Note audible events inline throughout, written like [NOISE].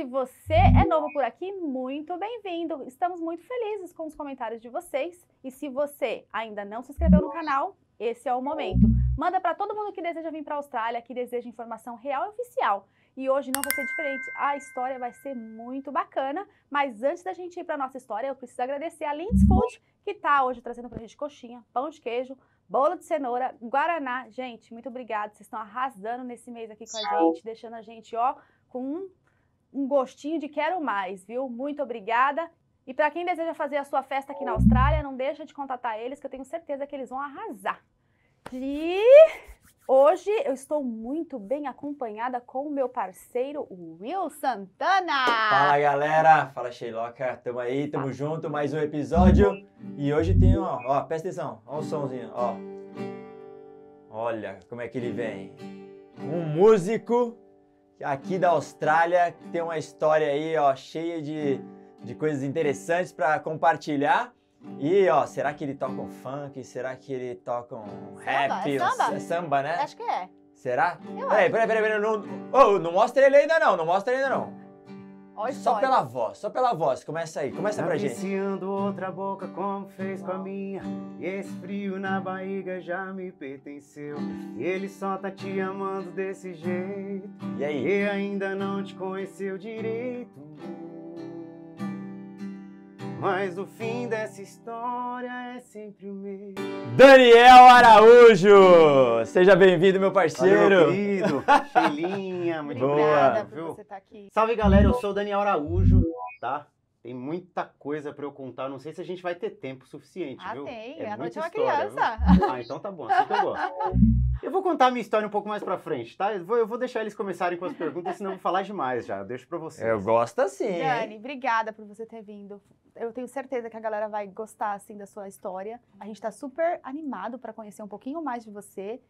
Se você é novo por aqui, muito bem-vindo! Estamos muito felizes com os comentários de vocês. E se você ainda não se inscreveu no canal, esse é o momento. Manda para todo mundo que deseja vir para a Austrália, que deseja informação real e oficial. E hoje não vai ser diferente, a história vai ser muito bacana. Mas antes da gente ir para nossa história, eu preciso agradecer a Lindsay Food, que está hoje trazendo para a gente coxinha, pão de queijo, bolo de cenoura, guaraná. Gente, muito obrigada, vocês estão arrasando nesse mês aqui com a gente, deixando a gente, ó, com um um gostinho de quero mais, viu? Muito obrigada. E para quem deseja fazer a sua festa aqui na Austrália, não deixa de contatar eles, que eu tenho certeza que eles vão arrasar. E hoje eu estou muito bem acompanhada com o meu parceiro Will Santana. Fala galera, fala Sheiloca, tamo aí, tamo ah. junto, mais um episódio. E hoje tem, ó, ó, presta atenção, ó o somzinho, ó. Olha como é que ele vem. Um músico aqui da Austrália, que tem uma história aí, ó, cheia de, de coisas interessantes para compartilhar. E ó, será que ele toca um funk? Será que ele toca um rap? Samba, é samba. É samba, né? Acho que é. Será? Eu peraí, peraí, peraí, peraí. Não, oh, não mostra ele ainda não, não mostra ele ainda não. Olha só pela voz, só pela voz. Começa aí, começa pra gente. outra boca como fez com a minha. E esse frio na barriga já me pertenceu. Ele só tá te amando desse jeito. E aí? E ainda não te conheceu direito. Mas o fim dessa história é sempre o mesmo. Daniel Araújo! Seja bem-vindo, meu parceiro. Valeu, querido. Sheilinha, muito [LAUGHS] obrigada por você estar tá aqui. Salve, galera. Eu sou o Daniel Araújo, tá? Tem muita coisa para eu contar, não sei se a gente vai ter tempo suficiente, ah, viu? tem, é a noite é uma criança. Viu? Ah, então tá bom, assim que eu gosto. Eu vou contar a minha história um pouco mais para frente, tá? Eu vou, deixar eles começarem com as perguntas, senão eu vou falar demais já. Eu deixo para vocês. Eu gosto assim. Dani, obrigada por você ter vindo. Eu tenho certeza que a galera vai gostar, assim, da sua história. A gente tá super animado para conhecer um pouquinho mais de você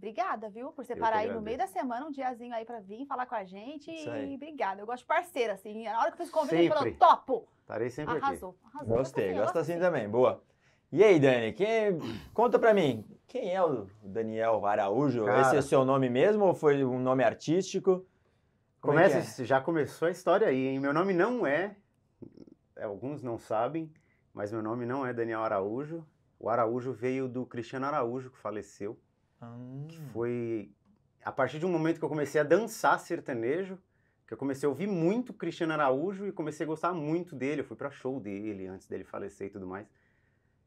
Obrigada, viu, por separar aí no meio da semana um diazinho aí para vir falar com a gente. E obrigada. Eu gosto de parceira, assim. Na hora que vocês convidou eu falo, topo! Estarei sempre arrasou, aqui. Arrasou. Gostei, assim, gosto assim, assim também. Boa. E aí, Dani, quem... conta pra mim, quem é o Daniel Araújo? Cara, Esse é o seu nome mesmo ou foi um nome artístico? Como é começa, é? Já começou a história aí, hein? Meu nome não é, alguns não sabem, mas meu nome não é Daniel Araújo. O Araújo veio do Cristiano Araújo, que faleceu. Que ah. foi a partir de um momento que eu comecei a dançar sertanejo, que eu comecei a ouvir muito Cristiano Araújo e comecei a gostar muito dele. Eu fui para show dele antes dele falecer e tudo mais.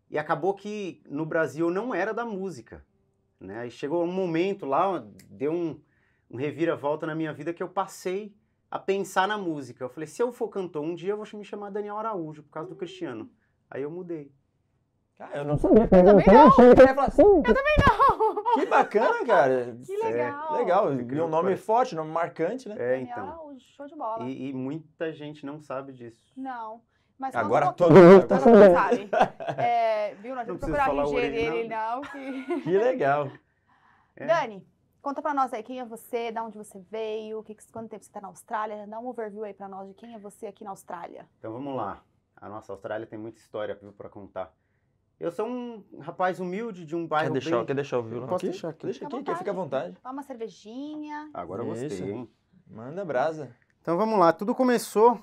E acabou que no Brasil não era da música. Né? E chegou um momento lá, deu um, um reviravolta na minha vida que eu passei a pensar na música. Eu falei, se eu for cantor um dia, eu vou me chamar Daniel Araújo, por causa do Cristiano. Aí eu mudei. eu não sabia. Eu assim, também não. Eu, eu, falar, assim, eu também não. Que bacana, cara. [LAUGHS] Que legal. É, legal. Criou um nome parece... forte, nome marcante, né? É, então. show de bola. E, e, muita gente não sabe disso. Não. Mas agora todo mundo tá sabendo. sabe. [LAUGHS] É, viu? Nós temos que procurar o ele, não. Que, [LAUGHS] que legal. É. Dani, conta pra nós aí quem é você, de onde você veio, que, quanto tempo você tá na Austrália. Dá um overview aí pra nós de quem é você aqui na Austrália. Então vamos lá. A nossa Austrália tem muita história para contar. Eu sou um rapaz humilde de um bairro. Quer deixar, bem... quer deixar o violão? Posso deixar aqui. Deixa aqui, aqui, fica à vontade. Toma uma cervejinha. Agora Isso. eu gostei, hein? Manda brasa. Então vamos lá. Tudo começou.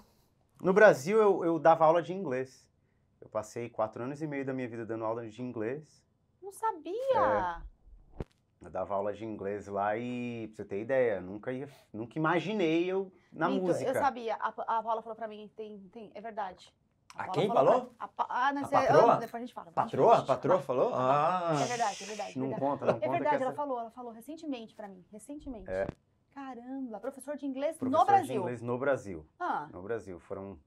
No Brasil, eu, eu dava aula de inglês. Eu passei quatro anos e meio da minha vida dando aula de inglês. Não sabia! É, eu dava aula de inglês lá e, pra você ter ideia, nunca, ia, nunca imaginei eu na música. Eu sabia, a, a Paula falou pra mim, tem, tem, é verdade. A, quem falou? falou? A, ah, não, a é- patroa? depois a gente fala. Patroa? Gente, patroa falou? Ah, é verdade, é verdade. É não verdade. conta, não É verdade, ela falou, ela falou recentemente pra mim, recentemente. É. Caramba, professor de inglês professor no Brasil. Professor de inglês no Brasil. Ah. No Brasil, foram...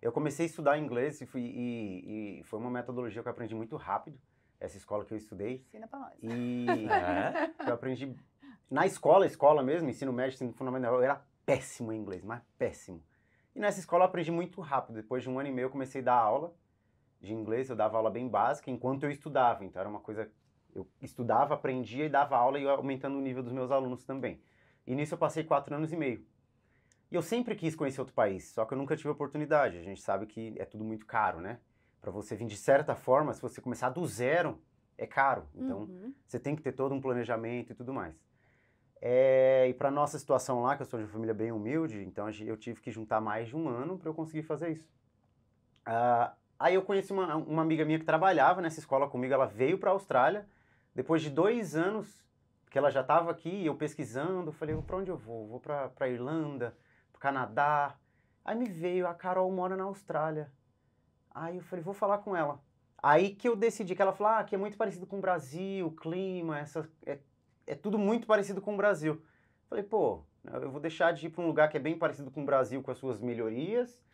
Eu comecei a estudar inglês e, fui, e, e foi uma metodologia que eu aprendi muito rápido, essa escola que eu estudei. Ensina pra nós. E [LAUGHS] é. eu aprendi na escola, escola mesmo, ensino médio, ensino fundamental, eu era péssimo em inglês, mas péssimo. E nessa escola eu aprendi muito rápido. Depois de um ano e meio eu comecei a dar aula de inglês, eu dava aula bem básica enquanto eu estudava. Então era uma coisa eu estudava, aprendia e dava aula e aumentando o nível dos meus alunos também. E nisso eu passei quatro anos e meio. E eu sempre quis conhecer outro país, só que eu nunca tive oportunidade. A gente sabe que é tudo muito caro, né? Para você vir de certa forma, se você começar do zero, é caro. Então, uhum. você tem que ter todo um planejamento e tudo mais. É, e para nossa situação lá, que eu sou de uma família bem humilde, então eu tive que juntar mais de um ano para eu conseguir fazer isso. Ah, aí eu conheci uma, uma amiga minha que trabalhava nessa escola comigo, ela veio para a Austrália. Depois de dois anos que ela já estava aqui, eu pesquisando, falei, para onde eu vou? Vou para a Irlanda, para Canadá. Aí me veio, a Carol mora na Austrália. Aí eu falei, vou falar com ela. Aí que eu decidi, que ela falou, ah, aqui é muito parecido com o Brasil, o clima, essa, é, é tudo muito parecido com o Brasil. Falei, pô, eu vou deixar de ir para um lugar que é bem parecido com o Brasil, com as suas melhorias,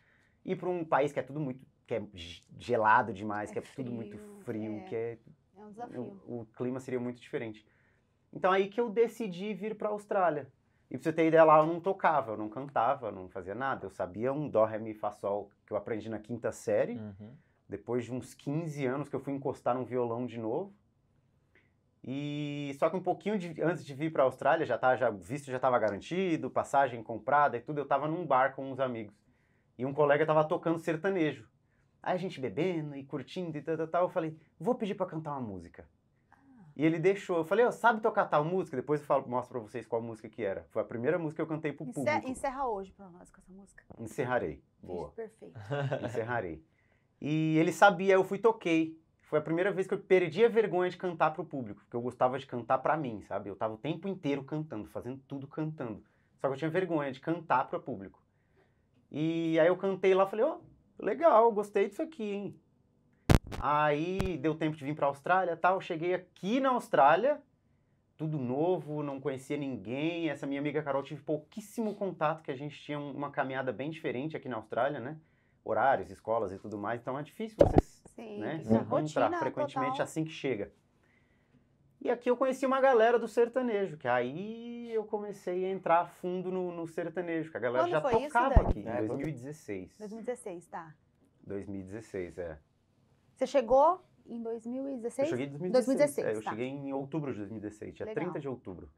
e para um país que é tudo muito que é gelado demais, é que é frio, tudo muito frio, é, que é, é um desafio. O, o, clima seria muito diferente. Então aí que eu decidi vir para a Austrália. E para você ter ideia, lá eu não tocava, eu não cantava, não fazia nada. Eu sabia um dó, ré, mi, fá, sol, que eu aprendi na quinta série. Uhum. Depois de uns 15 anos que eu fui encostar num violão de novo. E só que um pouquinho de, antes de vir para a Austrália, já tá, já visto já estava garantido, passagem comprada e tudo, eu estava num bar com uns amigos. E um colega estava tocando sertanejo. Aí a gente bebendo e curtindo e tal, tal, tal eu falei: "Vou pedir para cantar uma música". E ele deixou. Eu falei, oh, sabe tocar tal música? Depois eu falo, mostro para vocês qual música que era. Foi a primeira música que eu cantei pro Encer público. Encerra hoje para nós com essa música. Encerrarei. Boa. Perfeito. [LAUGHS] [LAUGHS] Encerrarei. E ele sabia, eu fui toquei. Foi a primeira vez que eu perdi a vergonha de cantar para o público, porque eu gostava de cantar para mim, sabe? Eu tava o tempo inteiro cantando, fazendo tudo cantando. Só que eu tinha vergonha de cantar para o público. E aí eu cantei lá, falei, ó, oh, legal, gostei disso aqui, hein? Aí deu tempo de vir para a Austrália, tal, cheguei aqui na Austrália, tudo novo, não conhecia ninguém. Essa minha amiga Carol tive pouquíssimo contato, que a gente tinha uma caminhada bem diferente aqui na Austrália, né? Horários, escolas e tudo mais, então é difícil você Sim, né? Se encontrar é frequentemente total. assim que chega. E aqui eu conheci uma galera do sertanejo, que aí eu comecei a entrar a fundo no, no sertanejo, que a galera Quando já tocava isso, aqui, em 2016. É, 2016, tá. 2016, é. Você chegou em 2016? Eu cheguei em 2016. 2016 é, eu tá. cheguei em outubro de 2016, dia Legal. 30 de outubro.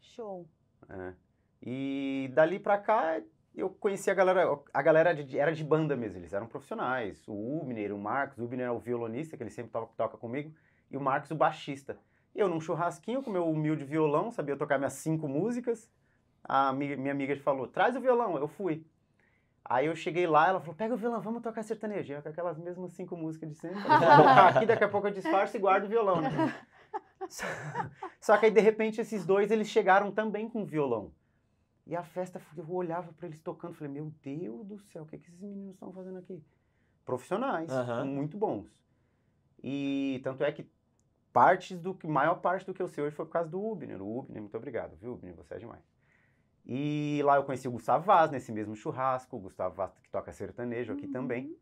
Show. É. E dali pra cá eu conheci a galera, a galera de, era de banda mesmo, eles eram profissionais. O Ubner, o Marcos, o Ubner é o violonista, que ele sempre to toca comigo, e o Marcos, o baixista. Eu num churrasquinho com meu humilde violão, sabia tocar minhas cinco músicas. A minha, minha amiga falou: traz o violão. Eu fui. Aí eu cheguei lá, ela falou: pega o violão, vamos tocar sertanejo. Eu, com aquelas mesmas cinco músicas de sempre. aqui, daqui a pouco eu disfarço e guardo o violão. Né? [LAUGHS] Só, só que aí, de repente, esses dois eles chegaram também com violão. E a festa, eu olhava para eles tocando, falei, meu Deus do céu, o que, é que esses meninos estão fazendo aqui? Profissionais, uhum. muito bons. E tanto é que partes do que, maior parte do que eu sei hoje foi por causa do Ubner. O Ubner, muito obrigado, viu, Ubner, você é demais. E lá eu conheci o Gustavo Vaz nesse mesmo churrasco, o Gustavo Vaz que toca sertanejo aqui uhum. também.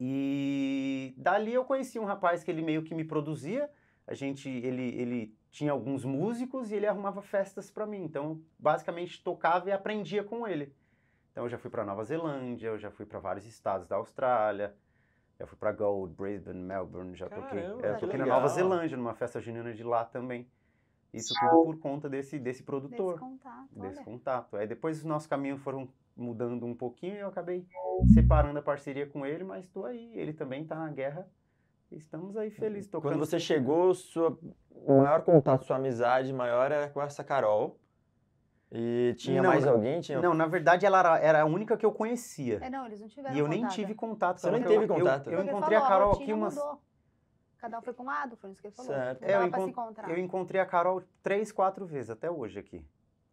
E dali eu conheci um rapaz que ele meio que me produzia. A gente, ele, ele tinha alguns músicos e ele arrumava festas para mim. Então, basicamente tocava e aprendia com ele. Então, eu já fui para Nova Zelândia, eu já fui para vários estados da Austrália, já fui para Gold, Brisbane, Melbourne, já Caramba, toquei, é, toquei na Nova Zelândia, numa festa junina de lá também. Isso tudo por conta desse, desse produtor. Desse contato. Desse olha. contato. Aí depois os nossos caminhos foram mudando um pouquinho e eu acabei separando a parceria com ele, mas estou aí. Ele também está na guerra Estamos aí felizes tocando. Quando você chegou, sua, o maior contato, sua amizade maior era com essa Carol. E tinha não, mais alguém? Tinha... Não, na verdade ela era, era, a única que eu conhecia. É, não, eles não tiveram E eu nem contato. tive contato. Você nem teve eu, contato? Eu, eu encontrei falou, a Carol a aqui umas... Mudou. Cada um foi com um lado, foi isso que ele falou. Certo. É, eu, encont... eu encontrei a Carol três, quatro vezes até hoje aqui.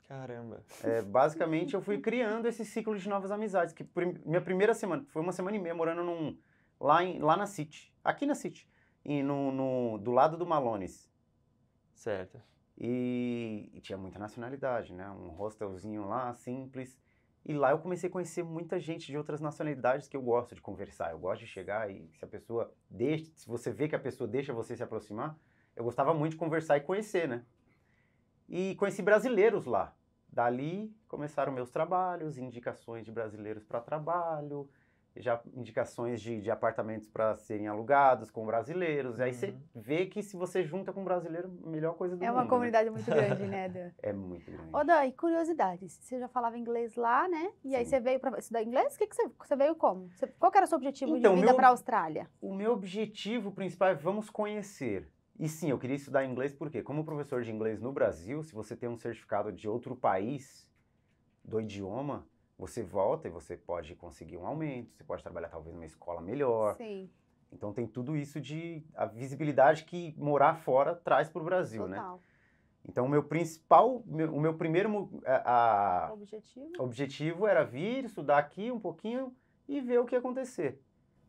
Caramba. É, basicamente eu fui criando esse ciclo de novas amizades. Que prim... Minha primeira semana, foi uma semana e meia morando num lá, em, lá na City, aqui na City, e no, no, do lado do Malones. Certo. E, e, tinha muita nacionalidade, né? Um hostelzinho lá, simples. E lá eu comecei a conhecer muita gente de outras nacionalidades que eu gosto de conversar. Eu gosto de chegar e se a pessoa deixa, se você vê que a pessoa deixa você se aproximar, eu gostava muito de conversar e conhecer, né? E conheci brasileiros lá. Dali começaram meus trabalhos, indicações de brasileiros para trabalho, já indicações de, de apartamentos para serem alugados com brasileiros. E aí você uhum. vê que se você junta com um brasileiro, melhor coisa do é mundo. É né? uma comunidade né? muito [LAUGHS] grande, né, Dan? É muito grande. Ô, Dan, e curiosidades. Você já falava inglês lá, né? E Sim. aí você veio para estudar inglês? que, que você, você veio como? Você, qual era o seu objetivo então, de vinda para a Austrália? O meu objetivo principal é vamos conhecer. E sim, eu queria estudar inglês porque, como professor de inglês no Brasil, se você tem um certificado de outro país do idioma, você volta e você pode conseguir um aumento, você pode trabalhar talvez numa escola melhor. Sim. Então tem tudo isso de a visibilidade que morar fora traz para o Brasil, né? Total. né? Então o meu principal, meu, o meu primeiro a, a objetivo. objetivo era vir estudar aqui um pouquinho e ver o que ia acontecer.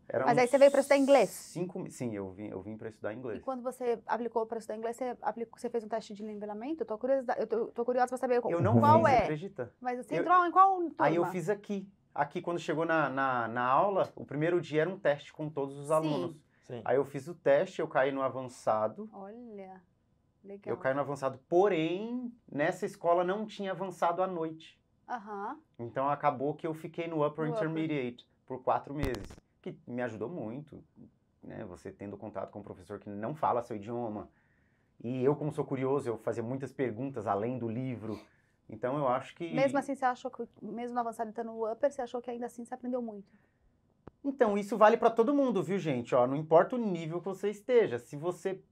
Era Mas aí você veio para estudar inglês? Cinco, sim, eu vim, eu vim para estudar inglês. E quando você aplicou para estudar inglês, você, aplicou, você fez um teste de nivelamento? Eu tô, curiosa, eu tô, tô curiosa para saber qual, é. eu não qual fiz, é. Acredita? Mas você entrou em qual turma? Aí eu fiz aqui. Aqui, quando chegou na, na, na aula, o primeiro dia era um teste com todos os sim. alunos. Sim. Aí eu fiz o teste, eu caí no avançado. Olha, legal. Eu caí no avançado, porém, nessa escola não tinha avançado à noite. Aham. Então acabou que eu fiquei no upper intermediate por quatro meses que me ajudou muito, né? Você tendo contato com um professor que não fala seu idioma. E eu, como sou curioso, eu fazia muitas perguntas além do livro. Então eu acho que. Mesmo assim, você achou que, mesmo avançado estando no upper, você achou que ainda assim você aprendeu muito? Então, isso vale para todo mundo, viu, gente? Ó, não importa o nível que você esteja, se você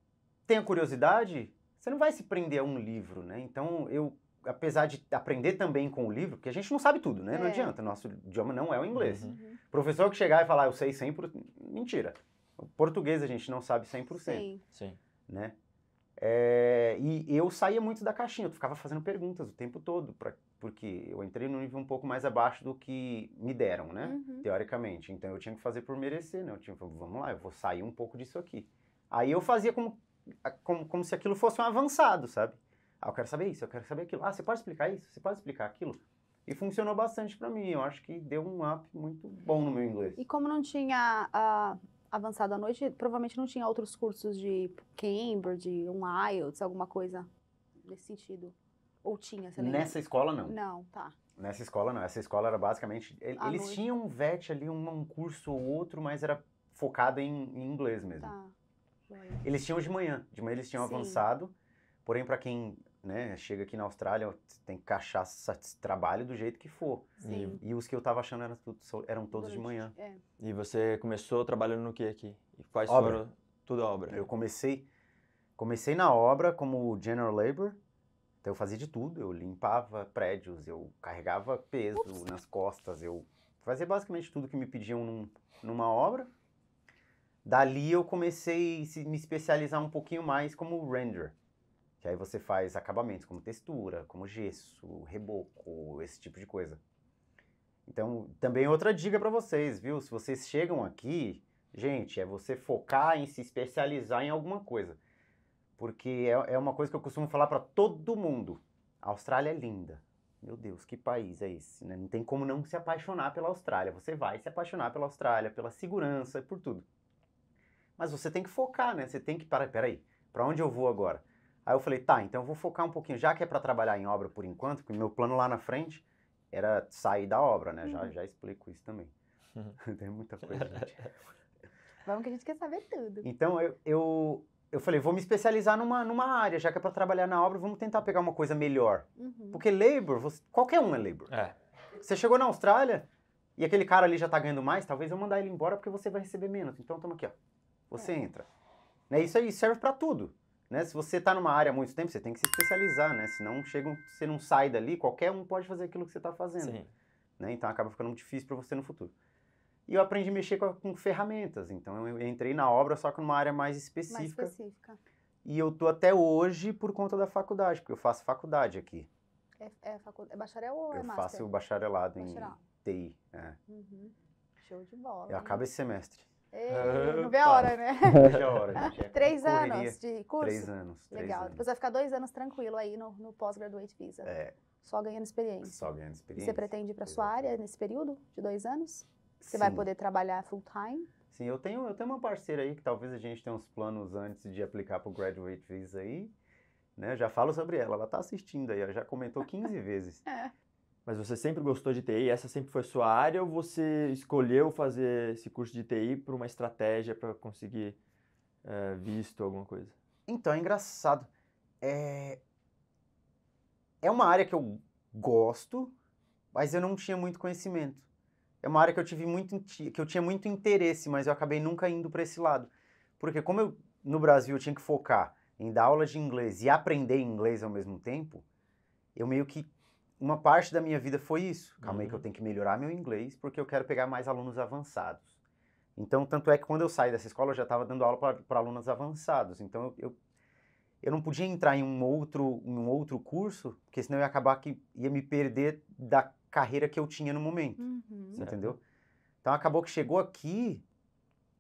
tem a curiosidade, você não vai se prender a um livro, né? Então, eu apesar de aprender também com o livro, porque a gente não sabe tudo, né? É. Não adianta, nosso idioma não é o inglês. Uhum. uhum. Professor que chegar e falar, eu sei 100%, mentira. O português a gente não sabe 100%. Sim. Sim. Né? É, e eu saía muito da caixinha, eu ficava fazendo perguntas o tempo todo, pra, porque eu entrei num nível um pouco mais abaixo do que me deram, né? Uhum. Teoricamente. Então eu tinha que fazer por merecer, né? Eu tinha que, vamos lá, eu vou sair um pouco disso aqui. Aí eu fazia como, como, como se aquilo fosse um avançado, sabe? Ah, eu quero saber isso, eu quero saber aquilo. Ah, você pode explicar isso? Você pode explicar aquilo? E funcionou bastante para mim. Eu acho que deu um up muito bom no meu inglês. E como não tinha uh, avançado à noite, provavelmente não tinha outros cursos de Cambridge, um IELTS, alguma coisa nesse sentido? Ou tinha, você lembra? Nessa escola, não. Não, tá. Nessa escola, não. Essa escola era basicamente... À eles noite. tinham um VET ali, um, um curso ou outro, mas era focado em, em inglês mesmo. Tá. Eles tinham de manhã. De manhã eles tinham Sim. avançado. Porém, para quem né, chega aqui na Austrália, tem que cachaça, trabalho do jeito que for. Sim. E, e os que eu tava achando eram, tudo, eram todos Durante, de manhã. É. E você começou trabalhando no que aqui? E quais obra. foram? Tudo obra. Eu comecei, comecei na obra como general labor, então eu fazia de tudo, eu limpava prédios, eu carregava peso Ups. nas costas, eu fazia basicamente tudo que me pediam num, numa obra. Dali eu comecei a me especializar um pouquinho mais como render. Que aí você faz acabamentos como textura, como gesso, reboco, esse tipo de coisa. Então, também outra dica para vocês, viu? Se vocês chegam aqui, gente, é você focar em se especializar em alguma coisa. Porque é, é uma coisa que eu costumo falar para todo mundo. A Austrália é linda. Meu Deus, que país é esse? Né? Não tem como não se apaixonar pela Austrália. Você vai se apaixonar pela Austrália, pela segurança e por tudo. Mas você tem que focar, né? Você tem que. Para, peraí, para onde eu vou agora? Aí eu falei, tá, então eu vou focar um pouquinho, já que é para trabalhar em obra por enquanto, porque meu plano lá na frente era sair da obra, né? Uhum. Já, já explico isso também. Uhum. [LAUGHS] Tem muita coisa, gente. [LAUGHS] Vamos que a gente quer saber tudo. Então eu, eu, eu falei, vou me especializar numa, numa área, já que é para trabalhar na obra, vamos tentar pegar uma coisa melhor. Uhum. Porque labor, você, qualquer um é labor. É. Você chegou na Austrália e aquele cara ali já tá ganhando mais, talvez eu mandar ele embora porque você vai receber menos. Então toma aqui, ó. Você é. entra. Né? Isso aí serve para tudo. Né? Se você está numa área há muito tempo, você tem que se especializar, né? Senão chega, você não sai dali, qualquer um pode fazer aquilo que você está fazendo. Sim. Né? Então acaba ficando difícil para você no futuro. E eu aprendi a mexer com, com, ferramentas, então eu entrei na obra só que numa área mais específica. Mais específica. E eu tô até hoje por conta da faculdade, porque eu faço faculdade aqui. É, é, facu... é bacharel ou é eu é master? Eu faço bacharelado, bacharelado. em TI. É. Uhum. Show de bola. Eu acabo esse semestre. Ei, ah, não vê a hora, né? [LAUGHS] Não vê a hora, gente. É três correria. anos de curso? Três anos. Três Legal. Anos. Depois vai ficar dois anos tranquilo aí no, no pós-graduate visa. É. Só ganhando experiência. Só ganhando experiência. E você pretende ir para sua área nesse período de dois anos? Você Sim. vai poder trabalhar full time? Sim, eu tenho, eu tenho uma parceira aí que talvez a gente tenha uns planos antes de aplicar para o Graduate Visa aí. Né? Já falo sobre ela, ela está assistindo aí, ela já comentou 15 [LAUGHS] vezes. É. Mas você sempre gostou de TI? Essa sempre foi sua área ou você escolheu fazer esse curso de TI por uma estratégia para conseguir é, visto, alguma coisa? Então, é engraçado. É... é uma área que eu gosto, mas eu não tinha muito conhecimento. É uma área que eu, tive muito, que eu tinha muito interesse, mas eu acabei nunca indo para esse lado. Porque como eu, no Brasil eu tinha que focar em dar aula de inglês e aprender inglês ao mesmo tempo, eu meio que uma parte da minha vida foi isso. Calma uhum. aí que eu uhum. tenho que melhorar meu inglês porque eu quero pegar mais alunos avançados. Então, tanto é que quando eu saí dessa escola, eu já estava dando aula para alunos avançados. Então, eu, eu, eu, não podia entrar em um outro, em um outro curso, porque senão eu ia acabar que ia me perder da carreira que eu tinha no momento. Uhum. Entendeu? Então, acabou que chegou aqui,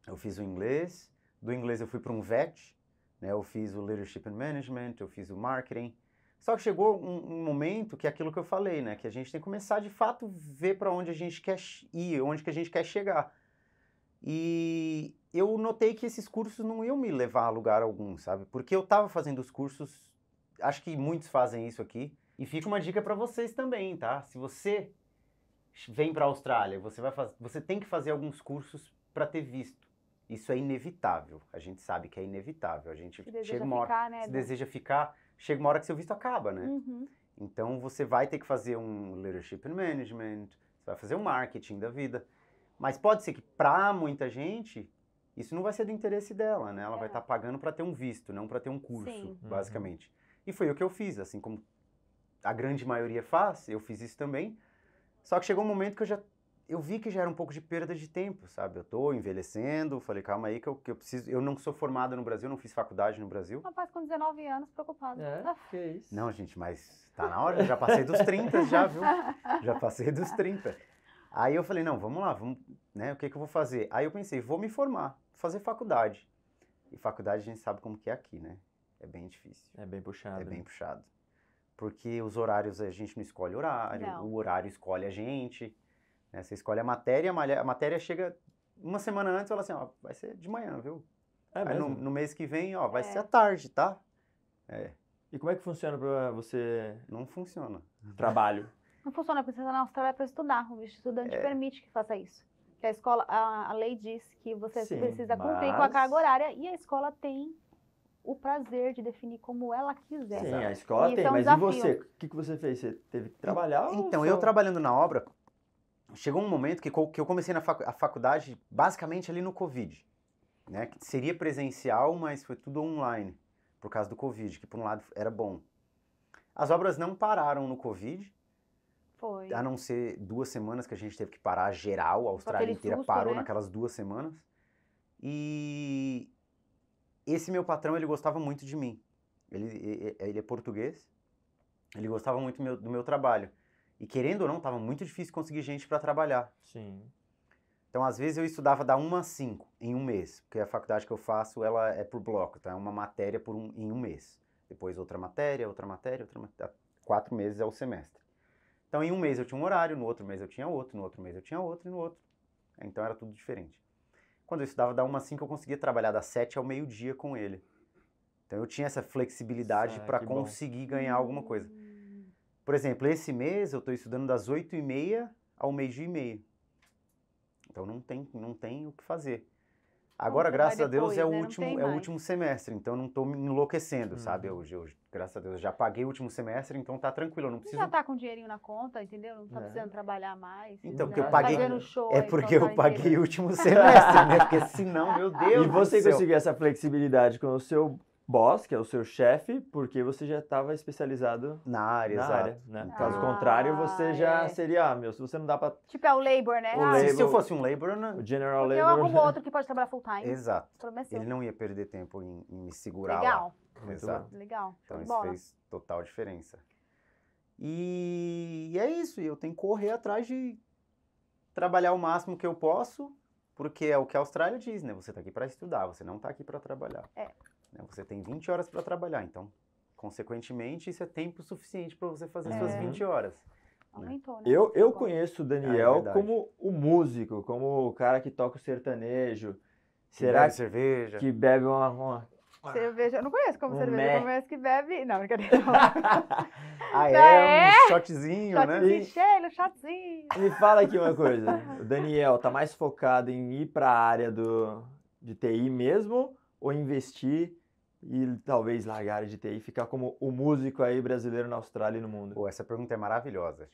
eu fiz o inglês, do inglês eu fui para um VET, né? eu fiz o Leadership and Management, eu fiz o Marketing, só que chegou um, um, momento que é aquilo que eu falei, né? Que a gente tem que começar de fato ver para onde a gente quer ir, onde que a gente quer chegar. E eu notei que esses cursos não iam me levar a lugar algum, sabe? Porque eu estava fazendo os cursos, acho que muitos fazem isso aqui. E fica uma dica para vocês também, tá? Se você vem para a Austrália, você vai fazer, você tem que fazer alguns cursos para ter visto. Isso é inevitável. A gente sabe que é inevitável. A gente se chega deseja uma hora, né? se né? deseja ficar chega uma hora que seu visto acaba, né? Uhum. Então você vai ter que fazer um leadership and management, você vai fazer um marketing da vida. Mas pode ser que para muita gente isso não vai ser do interesse dela, né? Ela é. vai estar tá pagando para ter um visto, não para ter um curso, Sim. Uhum. basicamente. Uhum. E foi o que eu fiz, assim como a grande maioria faz, eu fiz isso também. Só que chegou um momento que eu já eu vi que já era um pouco de perda de tempo, sabe? Eu tô envelhecendo, falei, calma aí que eu, que eu preciso. Eu não sou formada no Brasil, não fiz faculdade no Brasil. rapaz com 19 anos preocupado. É, que isso. Não, gente, mas tá na hora, já passei dos 30 já, viu? Já passei dos 30. Aí eu falei, não, vamos lá, vamos, né? O que, que eu vou fazer? Aí eu pensei, vou me formar, fazer faculdade. E faculdade a gente sabe como que é aqui, né? É bem difícil. É bem puxado. É bem né? puxado. Porque os horários, a gente não escolhe horário, não. o horário escolhe a gente. Né? Você escolhe a matéria, a matéria chega uma semana antes e fala assim, ó, vai ser de manhã, viu? É Aí no, no, mês que vem, ó, vai é. ser à tarde, tá? É. E como é que funciona para você... Não funciona. Trabalho. [LAUGHS] Não funciona, porque você está na Austrália para estudar. O estudante é. permite que faça isso. Que a escola, a, a lei diz que você Sim, precisa cumprir mas... com a carga horária e a escola tem o prazer de definir como ela quiser. Sim, a escola e tem, é um mas desafio. e você? O que, que você fez? Você teve que trabalhar? Então, eu só... trabalhando na obra, chegou um momento que, que eu comecei na facu a faculdade basicamente ali no Covid, né? Que seria presencial, mas foi tudo online por causa do Covid, que por um lado era bom. As obras não pararam no Covid. Foi. A não ser duas semanas que a gente teve que parar geral, a Austrália inteira susto, parou né? naquelas duas semanas. E esse meu patrão, ele gostava muito de mim. Ele, ele é português, ele gostava muito do meu, do meu trabalho. E querendo ou não, estava muito difícil conseguir gente para trabalhar. Sim. Então, às vezes, eu estudava da 1 a 5 em um mês, porque a faculdade que eu faço ela é por bloco, então é uma matéria por um, em um mês. Depois outra matéria, outra matéria, outra matéria. Quatro meses é o semestre. Então, em um mês eu tinha um horário, no outro mês eu tinha outro, no outro mês eu tinha outro, e no outro. Então, era tudo diferente. Quando eu estudava da 1 a 5, eu conseguia trabalhar da 7 ao meio-dia com ele. Então, eu tinha essa flexibilidade ah, para conseguir bom. ganhar alguma coisa. Por exemplo, esse mês eu estou estudando das 8 e meia ao meio-dia e meio. Então não tem, não tem o que fazer. Agora, graças depois, a Deus, é o, né? último, é o último semestre, então não estou me enlouquecendo, hum. sabe? Hoje, hoje, graças a Deus, já paguei o último semestre, então tá tranquilo, eu não preciso... Já está com dinheirinho na conta, entendeu? Não está é. precisando trabalhar mais. Então, porque eu tá paguei... show é porque eu paguei o último semestre, né? Porque senão, meu [LAUGHS] Deus E você conseguiu essa flexibilidade com o seu boss, que é o seu chefe, porque você já estava especializado na área, na exato. área né? Ah, Caso contrário, você já é. seria, ah, meu, se você não dá para Tipo, é o labor, né? O ah, labor, se eu fosse um labor, né? O general labor. Eu arrumo né? outro que pode trabalhar full time. Exato. Ele não ia perder tempo em, em me segurar Legal. Lá. Exato. Legal. Então isso fez total diferença. E, e é isso, eu tenho que correr atrás de trabalhar o máximo que eu posso, porque é o que a Austrália diz, né? Você está aqui para estudar, você não está aqui para trabalhar. É. Né? Você tem 20 horas para trabalhar, então, consequentemente, isso é tempo suficiente para você fazer é. suas 20 horas. Né? Aumentou, né? Eu, eu conheço o é Daniel é como o músico, como o cara que toca o sertanejo. Que Será bebe que cerveja? Que bebe uma, uma... Ah. Cerveja, eu não conheço como um cerveja, eu conheço que bebe. Não, brincadeira. [LAUGHS] ah, é, é? Um shotzinho, é. shotzinho né? E... Cheiro, shotzinho. Me fala aqui uma coisa. O [LAUGHS] Daniel tá mais focado em ir para a área do, de TI mesmo ou investir e talvez largar de TI e ficar como o músico aí brasileiro na Austrália e no mundo? Pô, essa pergunta é maravilhosa.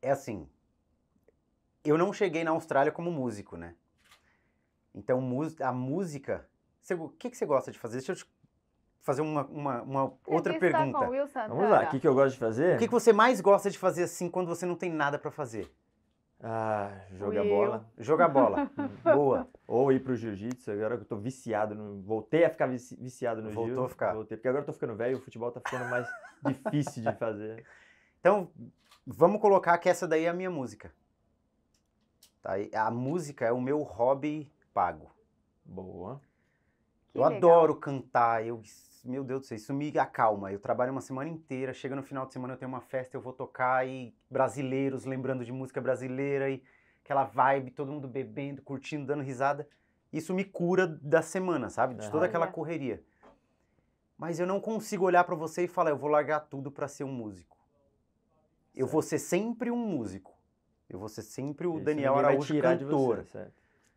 É assim, eu não cheguei na Austrália como músico, né? Então a música, o que, que você gosta de fazer? Deixa eu te fazer uma, uma, uma outra é pergunta. Vamos lá, o que, que eu gosto de fazer? O que, que você mais gosta de fazer assim quando você não tem nada para fazer? Ah, jogar bola. Jogar bola. [LAUGHS] Boa. Ou ir pro jiu-jitsu. Agora que eu tô viciado, no... voltei a ficar viciado no jiu-jitsu. Voltou a ficar. Voltei, porque agora eu tô ficando velho e o futebol tá ficando mais [LAUGHS] difícil de fazer. Então, vamos colocar que essa daí é a minha música. Tá? A música é o meu hobby pago. Boa. Que eu legal. adoro cantar, eu meu Deus do céu, isso me acalma. Eu trabalho uma semana inteira, chega no final de semana eu tenho uma festa, eu vou tocar e brasileiros lembrando de música brasileira e aquela vibe, todo mundo bebendo, curtindo, dando risada. Isso me cura da semana, sabe? De toda aquela correria. Mas eu não consigo olhar para você e falar, eu vou largar tudo para ser um músico. Certo. Eu vou ser sempre um músico. Eu vou ser sempre o Daniel Araújo cantor. Você,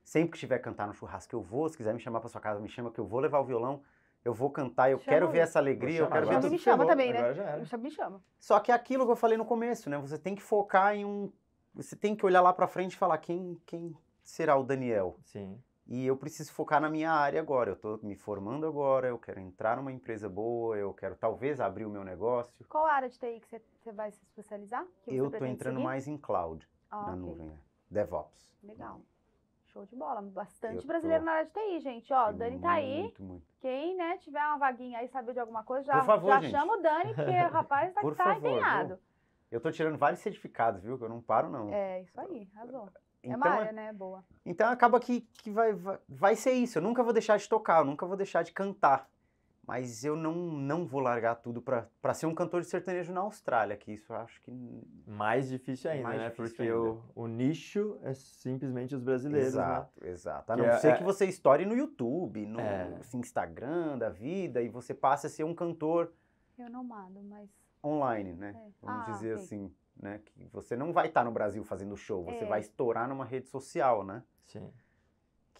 sempre que tiver cantar no churrasco, eu vou. Se quiser me chamar para sua casa, me chama que eu vou levar o violão eu vou cantar, eu chama quero ver essa alegria, eu quero ver tudo. Né? Me chama chegou. também, né? Me chama. Só que é aquilo que eu falei no começo, né? Você tem que focar em um. Você tem que olhar lá pra frente e falar quem, quem será o Daniel. Sim. E eu preciso focar na minha área agora. Eu estou me formando agora, eu quero entrar numa empresa boa, eu quero talvez abrir o meu negócio. Qual área de TI que você vai se especializar? Que eu estou entrando seguir? mais em cloud, ah, na okay. nuvem, né? DevOps. Legal. Show de bola. Bastante brasileiro na área de TI, gente. Ó, o Dani tá aí. Muito, muito. Quem, né, tiver uma vaguinha aí, saber de alguma coisa, já, favor, já chama o Dani, que [LAUGHS] o rapaz tá, tá empenhado. Eu, eu tô tirando vários certificados, viu? Que eu não paro, não. É, isso aí, razão. É então, é uma área, né? Boa. Então acaba que, que vai, vai, vai ser isso. Eu nunca vou deixar de tocar, eu nunca vou deixar de cantar mas eu não, não vou largar tudo para ser um cantor de sertanejo na Austrália, que isso eu acho que. Mais difícil ainda, mais né? Difícil Porque ainda. O, o nicho é simplesmente os brasileiros. Exato, né? exato. A não é, ser que é você estoure no YouTube, no é. Assim, Instagram da vida, e você passe a ser um cantor. Eu não mando, mas. Online, né? É. Vamos ah, dizer okay. assim. Né? Que você não vai estar tá no Brasil fazendo show, você é. vai estourar numa rede social, né? Sim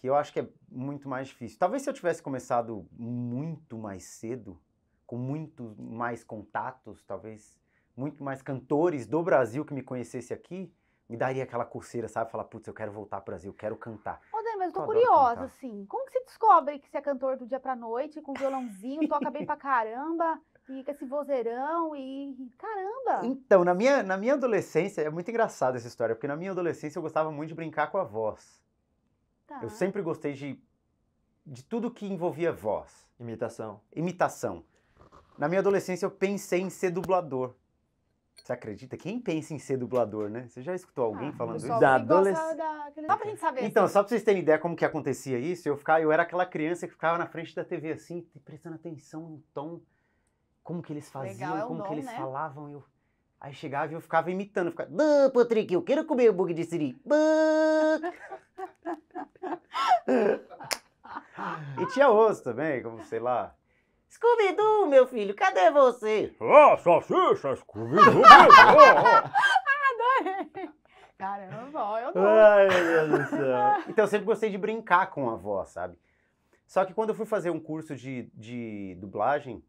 que eu acho que é muito mais difícil. Talvez se eu tivesse começado muito mais cedo, com muito mais contatos, talvez muito mais cantores do Brasil que me conhecesse aqui, me daria aquela coceira, sabe? Falar, putz, eu quero voltar para o Brasil, quero cantar. Ô, mas eu tô eu curiosa, assim. Como que você descobre que você é cantor do dia pra noite, com violãozinho, toca bem pra caramba, e com esse vozeirão e. Caramba! Então, na minha, na minha adolescência, é muito engraçada essa história, porque na minha adolescência eu gostava muito de brincar com a voz. Tá. Eu sempre gostei de, de tudo que envolvia voz. Imitação. Imitação. Na minha adolescência eu pensei em ser dublador. Você acredita? Quem pensa em ser dublador, né? Você já escutou alguém ah, falando isso? Da adolescência. Só pra gente saber. Então, assim. só pra vocês terem ideia como que acontecia isso, eu, ficava, eu era aquela criança que ficava na frente da TV assim, prestando atenção no tom, como que eles faziam, Legal, é como que eles né? falavam. Eu... Aí chegava e eu ficava imitando, ficava, Bã, Patrick, eu quero comer o bug de siri. e tinha osso também, como, sei lá, Scooby-Doo, meu filho, cadê você? Ah, salsicha, Scooby-Doo, Adorei! Caramba, eu não. Ai, meu Deus do céu. Então, eu sempre gostei de brincar com a voz, sabe? Só que quando eu fui fazer um curso de, de dublagem,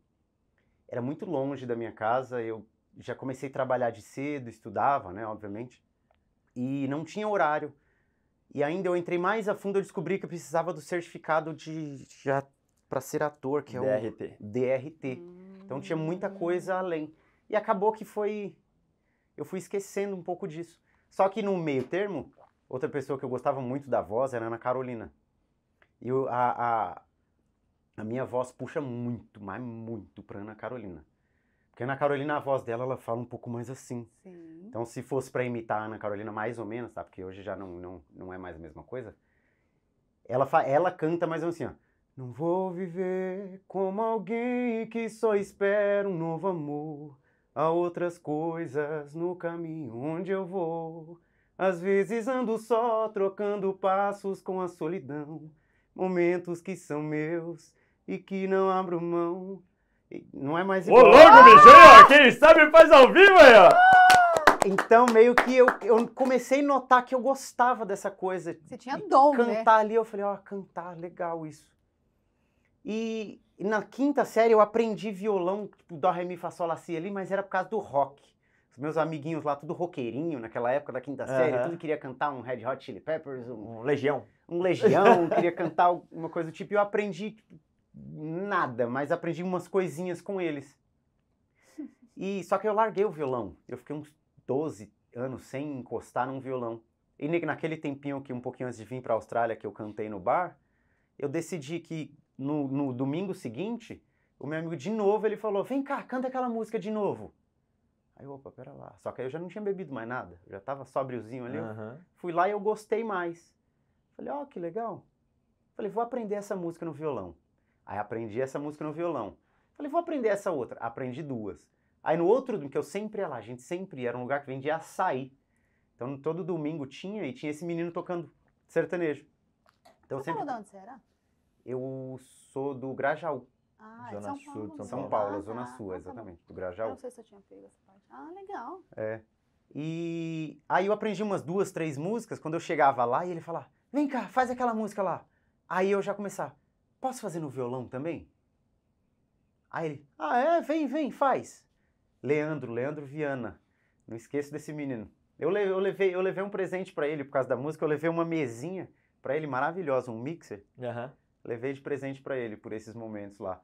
era muito longe da minha casa, eu já comecei a trabalhar de cedo, estudava, né, obviamente, e não tinha horário. E ainda eu entrei mais a fundo, eu descobri que eu precisava do certificado de já para ser ator, que é DRT. o DRT. Hum. Então tinha muita coisa além. E acabou que foi eu fui esquecendo um pouco disso. Só que no meio termo, outra pessoa que eu gostava muito da voz era a Ana Carolina. E eu, a, a, a minha voz puxa muito, mas muito a Ana Carolina. Porque na Carolina, a voz dela, ela fala um pouco mais assim. Sim. Então, se fosse para imitar a Ana Carolina, mais ou menos, tá? Porque hoje já não, não, não é mais a mesma coisa. Ela, fa... ela canta mais ou menos assim, ó. Não vou viver como alguém que só espera um novo amor. Há outras coisas no caminho onde eu vou. Às vezes ando só, trocando passos com a solidão. Momentos que são meus e que não abro mão. Não é mais igual. Ô, louco, bicho! Ah! quem sabe faz ao vivo aí, ó! Então, meio que eu, eu comecei a notar que eu gostava dessa coisa. Você tinha dom, né? Cantar né? ali, eu falei, ó, oh, cantar, legal isso. E na quinta série eu aprendi violão, tipo, dó, ré, mi, fá, sol, lá, si ali, mas era por causa do rock. Os meus amiguinhos lá, tudo roqueirinho, naquela época da quinta série, uhum. tudo queria cantar um Red Hot Chili Peppers, um... um Legião. Um Legião, queria cantar uma coisa do tipo. E eu aprendi tipo, nada, mas aprendi umas coisinhas com eles. E só que eu larguei o violão. Eu fiquei uns 12 anos sem encostar num violão. E naquele tempinho que um pouquinho antes de vir para a Austrália que eu cantei no bar, eu decidi que no, no domingo seguinte, o meu amigo de novo ele falou: "Vem cá, canta aquela música de novo". Aí, opa, pera lá. Só que aí eu já não tinha bebido mais nada, eu já tava sóbriozinho ali. Uhum. Fui lá e eu gostei mais. Falei, ó, oh, que legal. Falei, vou aprender essa música no violão. Aí aprendi essa música no violão. Falei, vou aprender essa outra. Aprendi duas. Aí no outro domingo, que eu sempre ia lá, a gente sempre ia, era um lugar que vendia açaí. Então todo domingo tinha e tinha esse menino tocando sertanejo. Então, você sempre... falou de onde você era? Eu sou do Grajaú. Ah, Zona São Paulo, Sul, São, São Paulo, ah, Zona tá. Sul, ah, tá exatamente, do Grajaú. Eu não sei se eu tinha pego essa parte. Ah, legal. É. E aí eu aprendi umas duas, três músicas, quando eu chegava lá e ele falava, vem cá, faz aquela música lá. Aí eu já começava, posso fazer no violão também? Aí ele, ah é, vem, vem, faz. Leandro, Leandro Viana. Não esqueço desse menino. Eu levei, eu levei, eu levei um presente para ele por causa da música, eu levei uma mesinha para ele maravilhosa, um mixer. Uhum. Levei de presente para ele por esses momentos lá.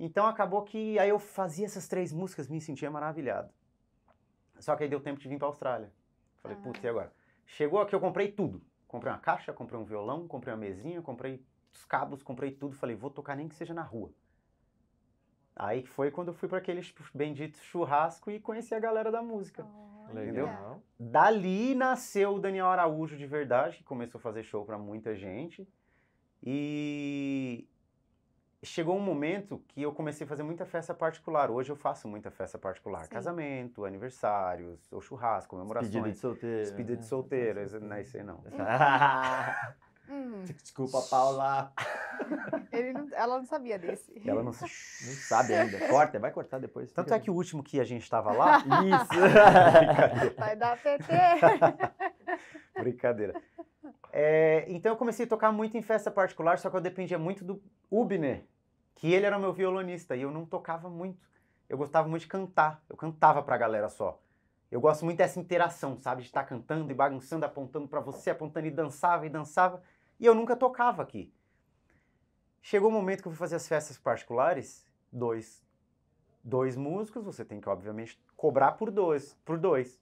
Então acabou que aí eu fazia essas três músicas, me sentia maravilhado. Só que aí deu tempo de vir para Austrália. Falei, ah. putz, e ah. agora? Chegou aqui, eu comprei tudo. Comprei uma caixa, comprei um violão, comprei uma mesinha, comprei os cabos, comprei tudo, falei, vou tocar nem que seja na rua. Aí foi quando eu fui para aquele bendito churrasco e conheci a galera da música. Oh, entendeu? Legal. Dali nasceu o Daniel Araújo de verdade, que começou a fazer show para muita gente. E chegou um momento que eu comecei a fazer muita festa particular. Hoje eu faço muita festa particular, Sim. casamento, aniversários, ou churrasco, comemorações. Despedida de solteiro. Despedida de né? solteiro, não é isso aí não. [LAUGHS] [LAUGHS] Hum. [LAUGHS] Desculpa, Paula. [LAUGHS] Não, ela não sabia desse. Ela não, não, sabe ainda. [LAUGHS] Corta, vai cortar depois. Tanto é que o último que a gente estava lá. Isso! vai dar PT! Brincadeira. É, então eu comecei a tocar muito em festa particular, só que eu dependia muito do Ubner, que ele era meu violonista, e eu não tocava muito. Eu gostava muito de cantar, eu cantava pra galera só. Eu gosto muito dessa interação, sabe? De estar tá cantando e bagunçando, apontando para você, apontando e dançava e dançava e eu nunca tocava aqui. Chegou o momento que eu fui fazer as festas particulares, dois, dois músicos, você tem que, obviamente, cobrar por dois, por dois.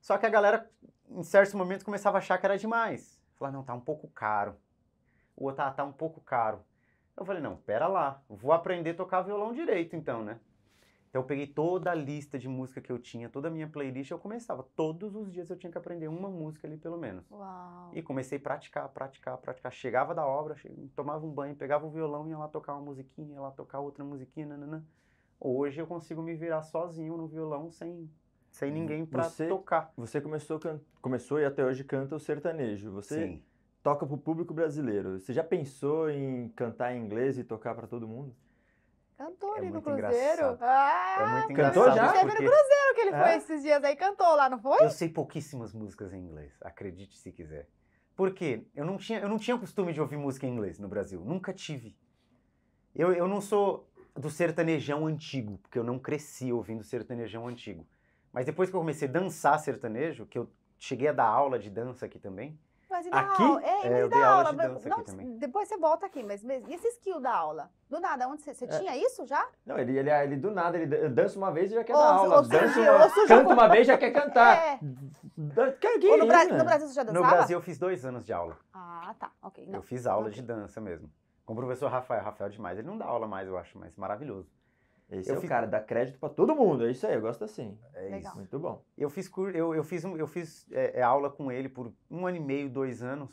Só que a galera, em certos momentos, começava a achar que era demais. Falar, não, tá um pouco caro. O outro, tá, tá um pouco caro. Eu falei, não, pera lá, vou aprender a tocar violão direito então, né? Então eu peguei toda a lista de música que eu tinha, toda a minha playlist, eu começava. Todos os dias eu tinha que aprender uma música ali, pelo menos. Uau. E comecei a praticar, praticar, praticar. Chegava da obra, tomava um banho, pegava o violão, ia lá tocar uma musiquinha, ia lá tocar outra musiquinha, nananã. Hoje eu consigo me virar sozinho no violão sem sem hum, ninguém para tocar. Você começou, can... começou e até hoje canta o sertanejo. Você Sim. toca para o público brasileiro. Você já pensou em cantar em inglês e tocar para todo mundo? Cantou é ali no Cruzeiro? Ah, é muito cantou já? você porque... no Cruzeiro que ele é? foi esses dias aí, cantou lá, não foi? Eu sei pouquíssimas músicas em inglês, acredite se quiser. Por quê? Eu não tinha, eu não tinha costume de ouvir música em inglês no Brasil, nunca tive. Eu, eu não sou do sertanejão antigo, porque eu não cresci ouvindo sertanejão antigo. Mas depois que eu comecei a dançar sertanejo, que eu cheguei a dar aula de dança aqui também, mas e da aqui? aula? É, mas é, da aula? aula de não, depois você volta aqui, mas, mas e esse skill da aula? Do nada, onde você, você é. tinha isso já? Não, ele, ele, ele do nada, ele dança uma vez e já quer ou, dar aula. dança, uma, canta uma vez já quer [LAUGHS] é. cantar. É. Que, que no, Bra né? no, Brasil você já dançava? No Brasil eu fiz dois anos de aula. Ah, tá, ok. Não. Eu fiz aula de dança mesmo. Com o professor Rafael, Rafael demais. Ele não dá aula mais, eu acho, mas maravilhoso. Esse eu é o cara, dá crédito para todo mundo. É isso aí, eu gosto assim. É Legal. isso. Muito bom. Eu fiz, cur... eu, eu fiz, eu fiz é, é, aula com ele por um ano e meio, dois anos.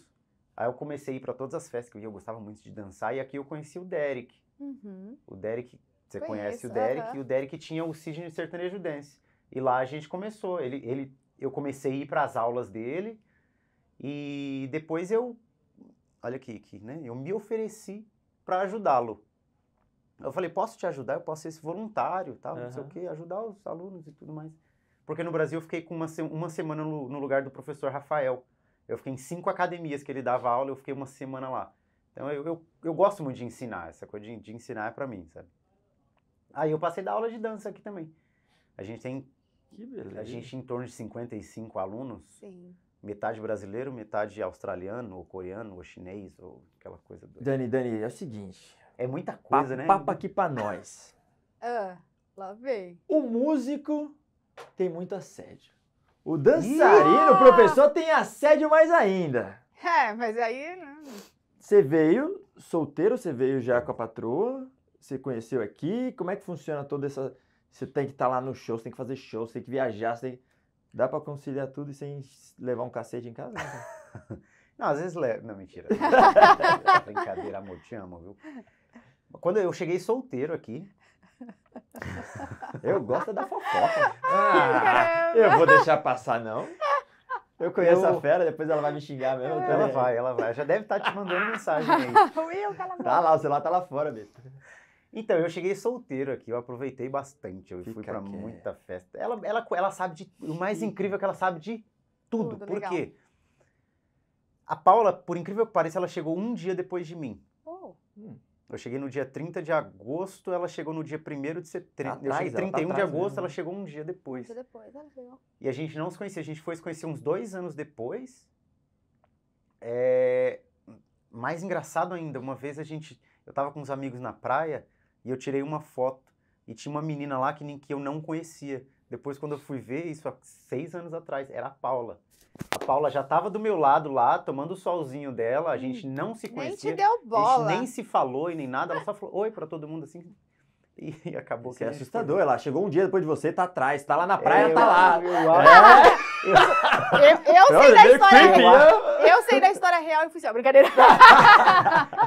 Aí eu comecei a ir para todas as festas que eu ia, eu gostava muito de dançar. E aqui eu conheci o Derek. Uhum. O Derek, você Conheço, conhece o Derek. Uhum. E o Derek tinha o Cisne Sertanejo Dance. E lá a gente começou. Ele, ele, eu comecei a ir para as aulas dele. E depois eu, olha aqui, aqui né? Eu me ofereci para ajudá-lo. Eu falei, posso te ajudar? Eu posso ser esse voluntário, tal, uhum. não sei o quê, ajudar os alunos e tudo mais. Porque no Brasil eu fiquei com uma, uma semana no, no lugar do professor Rafael. Eu fiquei em cinco academias que ele dava aula, eu fiquei uma semana lá. Então eu, eu, eu gosto muito de ensinar, essa coisa de, de ensinar é pra mim, sabe? Aí eu passei da aula de dança aqui também. A gente tem. Que beleza. A gente em torno de 55 alunos. Sim. Metade brasileiro, metade australiano, ou coreano, ou chinês, ou aquela coisa. Do... Dani, Dani, é o seguinte. É muita coisa, pa né? Papa aqui pra nós. [LAUGHS] ah, lá vem. O músico tem muito assédio. O dançarino, o professor, tem assédio mais ainda. É, mas aí. Né? Você veio solteiro, você veio já com a patroa, você conheceu aqui. Como é que funciona toda essa. Você tem que estar tá lá no show, você tem que fazer show, você tem que viajar, você tem Dá pra conciliar tudo sem levar um cacete em casa? Não, [LAUGHS] não às vezes leva. Não, mentira. [LAUGHS] Brincadeira, amor, te amo, viu? Quando eu cheguei solteiro aqui. eu gosto da fofoca. Ah, eu vou deixar passar, não. Eu conheço eu... a fera, depois ela vai me xingar mesmo. Então ela é. vai, ela vai. Já deve estar tá te mandando mensagem aí. [LAUGHS] tá lá, o celular tá lá fora, bicho. Então, eu cheguei solteiro aqui, eu aproveitei bastante. Eu Fica fui para muita festa. Ela, ela, ela sabe de. O mais incrível é que ela sabe de tudo. tudo por legal. quê? A Paula, por incrível que pareça, ela chegou um dia depois de mim. Oh. Hum. Eu cheguei no dia 30 de agosto, ela chegou no dia 1 de setembro. Tá eu cheguei 31 tá de agosto, ela chegou um dia depois. Um dia depois, ela E a gente não se conhecia, a gente foi se conhecer uns dois anos depois. É... Mais engraçado ainda, uma vez a gente. Eu tava com uns amigos na praia e eu tirei uma foto e tinha uma menina lá que nem que eu não conhecia. Depois, quando eu fui ver isso há seis anos atrás, era a Paula. A Paula já estava do meu lado lá, tomando o solzinho dela, a gente hum, não se conhecia. Nem te deu bola. A gente nem se falou e nem nada, ela só falou oi para todo mundo assim. E acabou Isso que é assustador. Foi... Ela chegou um dia depois de você, tá atrás, tá lá na é, praia, tá é, tá eu, lá. Eu, eu, eu sei da história real. Eu sei da história real e fui assim, brincadeira.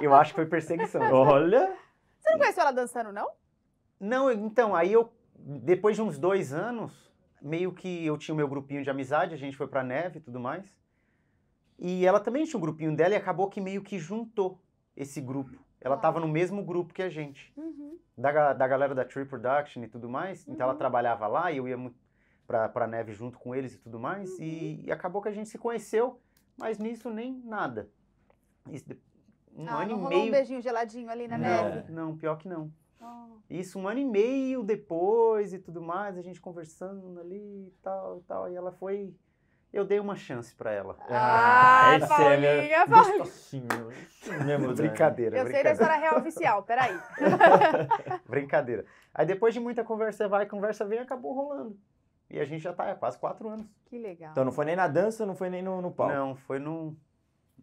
eu acho que foi perseguição. Assim. Olha. Você não conheceu ela dançando, não? Não, então, aí eu depois de uns dois anos, meio que eu tinha o meu grupinho de amizade, a gente foi pra neve e tudo mais. E ela também tinha um grupinho dela e acabou que meio que juntou esse grupo. Ela estava no mesmo grupo que a gente, uhum. da, da galera da Tree Production e tudo mais. Então ela uhum. trabalhava lá e eu ia pra, pra neve junto com eles e tudo mais. Uhum. E, e, acabou que a gente se conheceu, mas nisso nem nada. Isso, um ah, ano e meio. um beijinho geladinho ali na não, neve? Não, pior que não. Oh. Isso um ano e meio depois e tudo mais, a gente conversando ali e tal, e tal. E ela foi. Eu dei uma chance pra ela. Ah, ah essa é Paulinha, é Paulinha. Né? Mesmo, brincadeira. Eu brincadeira. sei da história real oficial, peraí. [LAUGHS] brincadeira. Aí depois de muita conversa vai, conversa vem, acabou rolando. E a gente já tá há quase quatro anos. Que legal. Então não foi nem na dança, não foi nem no, no palco? Não, foi no,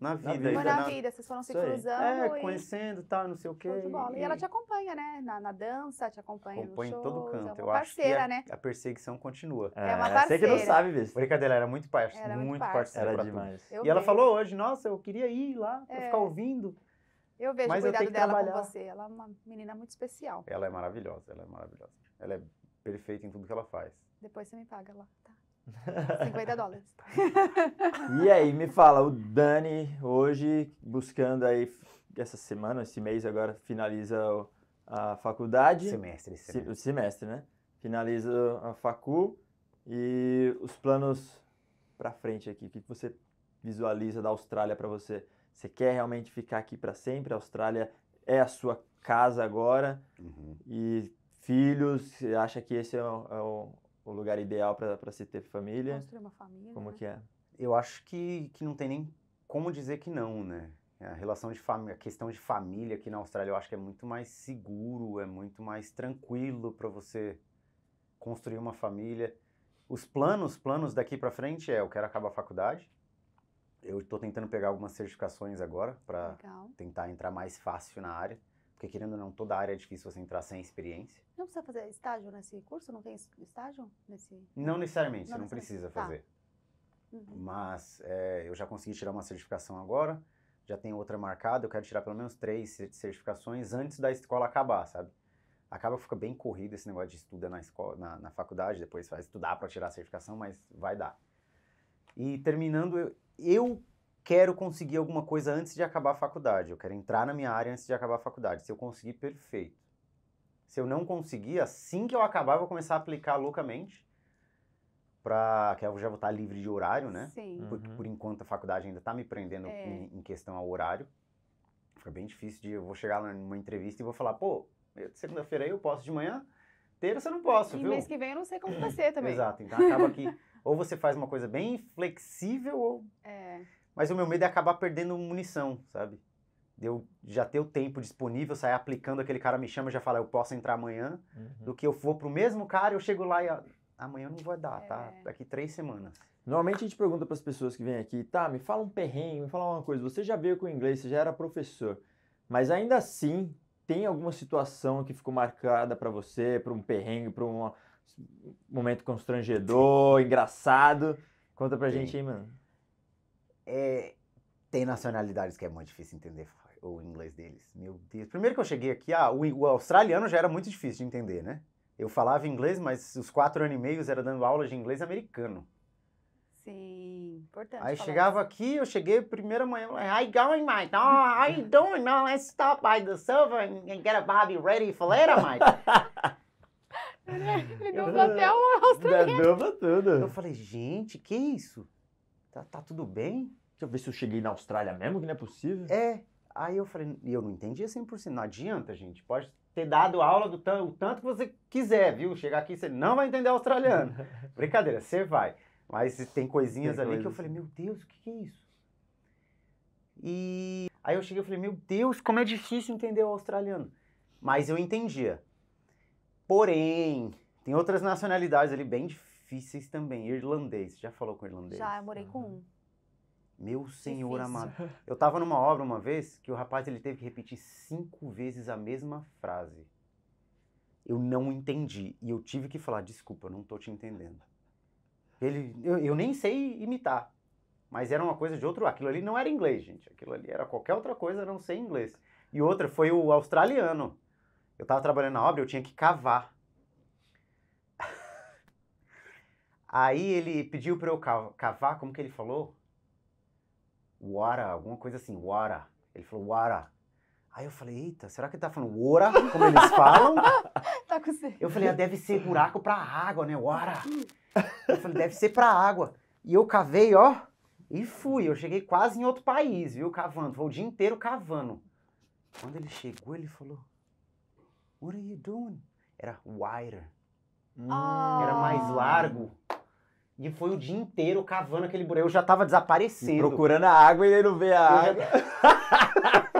na vida. Na vida, na, vida. vocês foram se cruzando. É, e... conhecendo, tal, tá, não sei o quê. E... e ela te acompanha, né? Na, na dança, te acompanha Acompanha em todo é canto. É uma eu parceira, acho que né? a, a perseguição continua. É, é uma parceira. Você que não sabe, mesmo. Brincadeira, era muito parceira. Era muito parceira. Era demais. E ela falou hoje, nossa, eu queria ir lá pra é. ficar ouvindo. Eu vejo Mas o cuidado dela trabalhar. com você. Ela é uma menina muito especial. Ela é maravilhosa, ela é maravilhosa. Ela é perfeita em tudo que ela faz. Depois você me paga lá. 50 dólares. [LAUGHS] e aí, me fala, o Dani hoje buscando aí essa semana, esse mês agora finaliza a faculdade. Semestre, semestre. O semestre, né? Finaliza a facu e os planos para frente aqui. O que você visualiza da Austrália para você? Você quer realmente ficar aqui para sempre? A Austrália é a sua casa agora uhum. e filhos. Acha que esse é o, é o o lugar ideal para se ter família? Construir uma família. Como né? que é? Eu acho que, que não tem nem como dizer que não, né? A relação de família, a questão de família aqui na Austrália, eu acho que é muito mais seguro, é muito mais tranquilo para você construir uma família. Os planos, planos daqui para frente é, eu quero acabar a faculdade. Eu estou tentando pegar algumas certificações agora para tentar entrar mais fácil na área. Porque querendo ou não, toda área é difícil você entrar sem experiência. Não precisa fazer estágio nesse curso? Não tem estágio nesse? Não necessariamente, não você não precisa tá. fazer. Tá. Uhum. Mas é, eu já consegui tirar uma certificação agora, já tenho outra marcada, eu quero tirar pelo menos três certificações antes da escola acabar, sabe? Acaba fica bem corrido esse negócio de estuda na escola, na, na faculdade, depois vai estudar para tirar a certificação, mas vai dar. E terminando, eu, eu quero conseguir alguma coisa antes de acabar a faculdade, eu quero entrar na minha área antes de acabar a faculdade. Se eu conseguir, perfeito. Se eu não conseguir, assim que eu acabar, eu vou começar a aplicar loucamente para que eu já vou estar livre de horário, né? Sim. Porque uhum. por enquanto a faculdade ainda está me prendendo é. em, em, questão ao horário. Fica bem difícil de eu vou chegar lá numa entrevista e vou falar, pô, segunda-feira aí eu posso de manhã, terça eu não posso, e viu? mês que vem eu não sei como vai ser também. Exato, então acaba que [LAUGHS] ou você faz uma coisa bem flexível ou é. Mas o meu medo é acabar perdendo munição, sabe? De eu já ter o tempo disponível, sair aplicando, aquele cara me chama e já fala, eu posso entrar amanhã, uhum. do que eu for pro mesmo cara, eu chego lá e amanhã não vai dar, tá? é. tá? Daqui três semanas. Normalmente a gente pergunta para as pessoas que vêm aqui, tá, me fala um perrengue, me fala uma coisa, você já veio com inglês, você já era professor, mas ainda assim tem alguma situação que ficou marcada para você, para um perrengue, para um momento constrangedor, [LAUGHS] engraçado? Conta pra Sim. gente aí, mano é, tem nacionalidades que é muito difícil entender o inglês deles. Meu Deus. Primeiro que eu cheguei aqui, ah, o, o australiano já era muito difícil de entender, né? Eu falava inglês, mas os quatro anos e meio era dando aulas de inglês americano. Sim, importante. Aí chegava aqui, eu cheguei primeira manhã, I going, mate? No, how you doing? No, let's stop by the server and get a Bobby ready for later, mate. [LAUGHS] Ele deu até o ah, australiano. Deu tudo. Eu falei, gente, que isso? Tá, tá tudo bem? Deixa eu ver se eu cheguei na Austrália mesmo, que não é possível. É. Aí eu falei, e eu não entendia assim 100%. Não adianta, gente. Pode ter dado aula do o tanto que você quiser, viu? Chegar aqui, você não vai entender australiano. [LAUGHS] Brincadeira, você vai. Mas tem coisinhas tem ali coisa. que eu falei, meu Deus, o que, que é isso? E aí eu cheguei e falei, meu Deus, como é difícil entender o australiano. Mas eu entendia. Porém, tem outras nacionalidades ali bem difíceis difíceis também. Irlandês, já falou com irlandês? Já, eu morei com um. Meu senhor Difícil. amado. [LAUGHS] Eu tava numa obra uma vez que o rapaz ele teve que repetir cinco vezes a mesma frase. Eu não entendi. E eu tive que falar, desculpa, eu não tô te entendendo. Ele, eu, eu nem sei imitar. Mas era uma coisa de outro. Aquilo ali não era inglês, gente. Aquilo ali era qualquer outra coisa, não sei inglês. E outra foi o australiano. Eu tava trabalhando na obra, eu tinha que cavar. Aí ele pediu para eu cavar, como que ele falou? Wara, alguma coisa assim, Wara. Ele falou Wara. Aí eu falei, eita, será que ele tá falando Wara, como eles [LAUGHS] falam? tá com certeza. Eu falei, ah, deve ser buraco pra água, né, Wara. Eu falei, deve ser pra água. E eu cavei, ó, e fui. Eu cheguei quase em outro país, viu, cavando. Foi o dia inteiro cavando. Quando ele chegou, ele falou, What are you doing? Era wider. Oh. Hum, era mais ah. largo. E foi o dia inteiro cavando aquele buraco. Eu já tava desaparecendo E procurando a água e ele não vê a eu água. Já...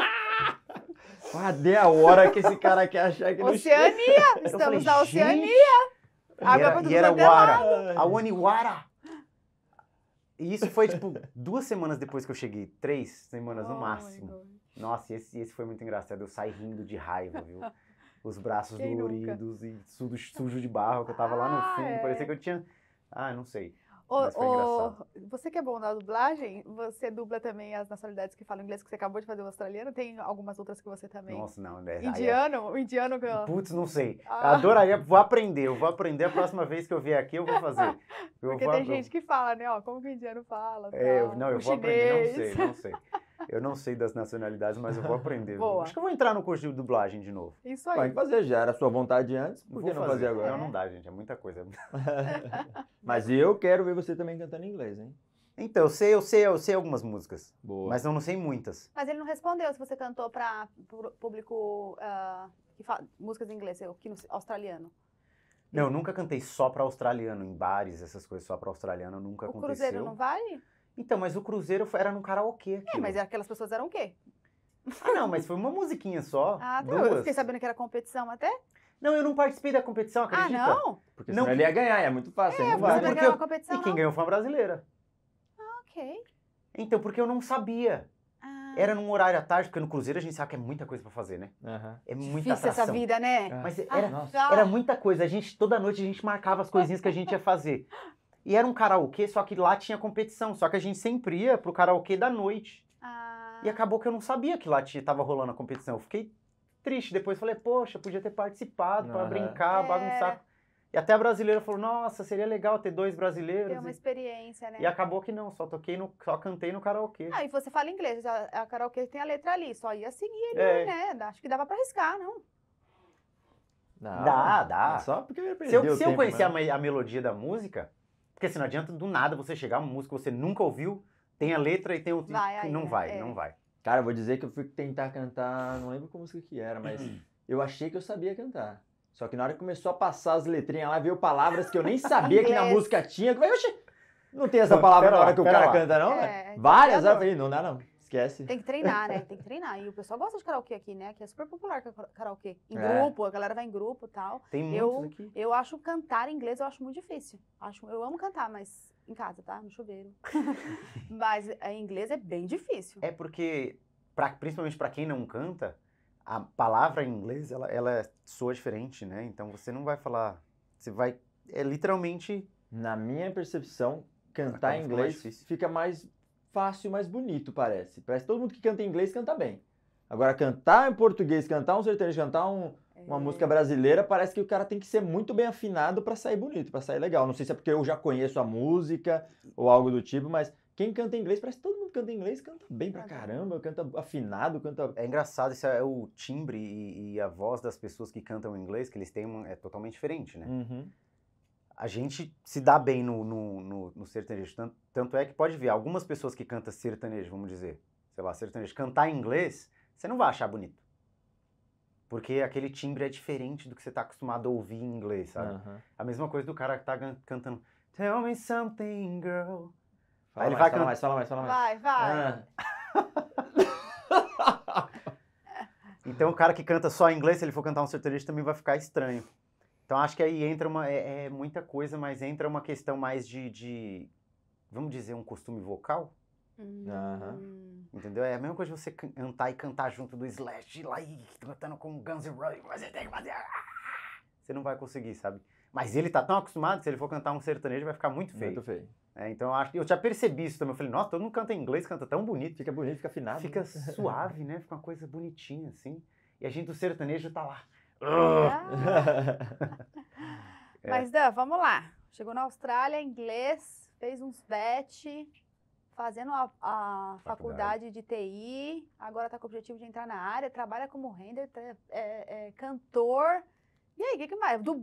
[LAUGHS] Cadê a hora que esse cara quer achar que Oceania! Não Estamos falei, na Oceania! Água e era, pra tudo e era é A Waniwara. E isso foi, tipo, [LAUGHS] duas semanas depois que eu cheguei. Três semanas oh, no máximo. Nossa, esse, esse foi muito engraçado. Eu saí rindo de raiva, viu? [LAUGHS] Os braços Quem doloridos nunca? e sujo, de barro, que eu tava lá no ah, fundo É. Parecia que eu tinha ah, não sei. O, o, você que é bom na dublagem, você dubla também as nacionalidades que falam inglês, que você acabou de fazer o australiano, tem algumas outras que você também. Nossa, não, né? Indiano? O indiano que eu... Putz, não sei. Ah. Adoraria, vou aprender, eu vou aprender a próxima vez que eu vier aqui, eu vou fazer. [LAUGHS] Eu Porque vou, tem eu... gente que fala, né? Ó, como que o indiano fala? É, eu, não, eu o vou chinês. aprender, não sei, não sei. [LAUGHS] Eu não sei das nacionalidades, mas eu vou aprender. Boa. Acho que eu vou entrar no curso de dublagem de novo. Isso aí. Vai fazer, já era sua vontade antes, por que não fazer, agora? Não, não dá, gente, é muita coisa. [LAUGHS] [LAUGHS] mas eu quero ver você também cantando em inglês, hein? Então, eu sei, eu sei, eu sei algumas músicas. Boa. Mas eu não sei muitas. Mas ele não respondeu se você cantou para público uh, que fala músicas em inglês, que no, australiano. Não, eu nunca cantei só para australiano, em bares, essas coisas só para australiano, nunca o aconteceu. O Cruzeiro não vale? Então, mas o Cruzeiro era num karaokê. É, aquilo. É, mas aquelas pessoas eram o quê? Ah, não, mas foi uma musiquinha só. [LAUGHS] Ah, tá. Eu fiquei sabendo que era competição até. Não, eu não participei da competição, ah, acredita? Ah, não? Porque não, senão ele ia ganhar, é muito fácil. É, não é vai. Porque eu... competição, e quem não? ganhou foi a brasileira. Ah, ok. Então, porque eu não sabia. Ah. Era num horário à tarde, porque no Cruzeiro a gente sabe que é muita coisa para fazer, né? Uhum. É muita Difícil atração. essa vida, né? Mas ah, era, ah, era muita coisa. A gente, toda noite, a gente marcava as coisinhas que a gente ia fazer. E era um karaokê, só que lá tinha competição. Só que a gente sempre ia pro karaokê da noite. Ah. E acabou que eu não sabia que lá tava rolando a competição. Eu fiquei triste. Depois falei, poxa, podia ter participado para brincar, é. bagunçar. E até a brasileira falou, nossa, seria legal ter dois brasileiros. Ter uma experiência, né? E acabou que não, só toquei no, só cantei no karaokê. Ah, e você fala inglês, a, a karaokê tem a letra ali, só ia seguir ali, é. né? Acho que dava para arriscar, não? Não, dá, dá. só porque eu perdi Se eu, se eu conhecer a, a melodia da música, porque assim, não adianta do nada você chegar a uma música que você nunca ouviu, tem a letra e tem o. Vai, não, aí, é, vai é. não vai, não vai. Cara, vou dizer que eu fui tentar cantar, não lembro qual música que era, mas uhum. eu achei que eu sabia cantar. Só que na hora que começou a passar as letrinhas lá, veio palavras que eu nem sabia que na música tinha. Eu falei, oxi, não tem essa palavra na hora que o cara lá. canta, não? É, né? é Várias, eu falei, não dá não. Esquece. Tem que treinar, né? [LAUGHS] Tem que treinar. E o pessoal gosta de karaokê aqui, né? Que é super popular karaokê. Em é. grupo, a galera vai em grupo e tal. Tem muitos eu, aqui. Eu acho cantar em inglês, eu acho muito difícil. Acho, eu amo cantar, mas em casa, tá? No chuveiro. [LAUGHS] [LAUGHS] mas em é, inglês é bem difícil. É porque, pra, principalmente para quem não canta, a palavra em inglês, ela, ela soa diferente, né? Então você não vai falar... Você vai... É literalmente... Na minha percepção, cantar em inglês fica mais fácil, mas bonito, parece. Parece que todo mundo que canta em inglês canta bem. Agora, cantar em português, cantar um sertanejo, cantar um, uma é. música brasileira, parece que o cara tem que ser muito bem afinado para sair bonito, para sair legal. Não sei se é porque eu já conheço a música ou algo do tipo, mas quem canta em inglês, parece que todo mundo canta em inglês, canta bem pra caramba, canta afinado, canta. É engraçado, isso é o timbre e, e a voz das pessoas que cantam em inglês, que eles têm uma, é totalmente diferente, né? Uhum a gente se dá bem no, no, no, no sertanejo. Tanto, tanto, é que pode ver, algumas pessoas que cantam sertanejo, vamos dizer, sei lá, sertanejo, cantar em inglês, você não vai achar bonito. Porque aquele timbre é diferente do que você está acostumado a ouvir em inglês, sabe? A mesma coisa do cara que tá cantando Tell me something, girl. Fala Aí ele mais, vai fala mais, fala mais, fala mais. Vai, vai. Ah. [LAUGHS] então o cara que canta só em inglês, se ele for cantar um sertanejo, também vai ficar estranho. Então acho que aí entra uma. É, é muita coisa, mas entra uma questão mais de. de vamos dizer, um costume vocal? Uhum. Entendeu? É a mesma coisa de você cantar e cantar junto do Slash lá e cantando com Guns N' Roses, você tem que fazer. Ah, ah. Você não vai conseguir, sabe? Mas ele tá tão acostumado, se ele for cantar um sertanejo, vai ficar muito feio. Muito feio. É, então eu acho que eu já percebi isso também. Eu falei, nossa, todo mundo canta em inglês, canta tão bonito. Fica bonito, fica afinado. Fica né? [LAUGHS] suave, né? Fica uma coisa bonitinha, assim. E a gente do sertanejo tá lá. [LAUGHS] é. Mas, Dan, vamos lá. Chegou na Austrália, inglês, fez uns bet, fazendo a, a faculdade. faculdade. de TI, agora está com o objetivo de entrar na área, trabalha como render, é, é, cantor. E aí, o que, que, mais? du,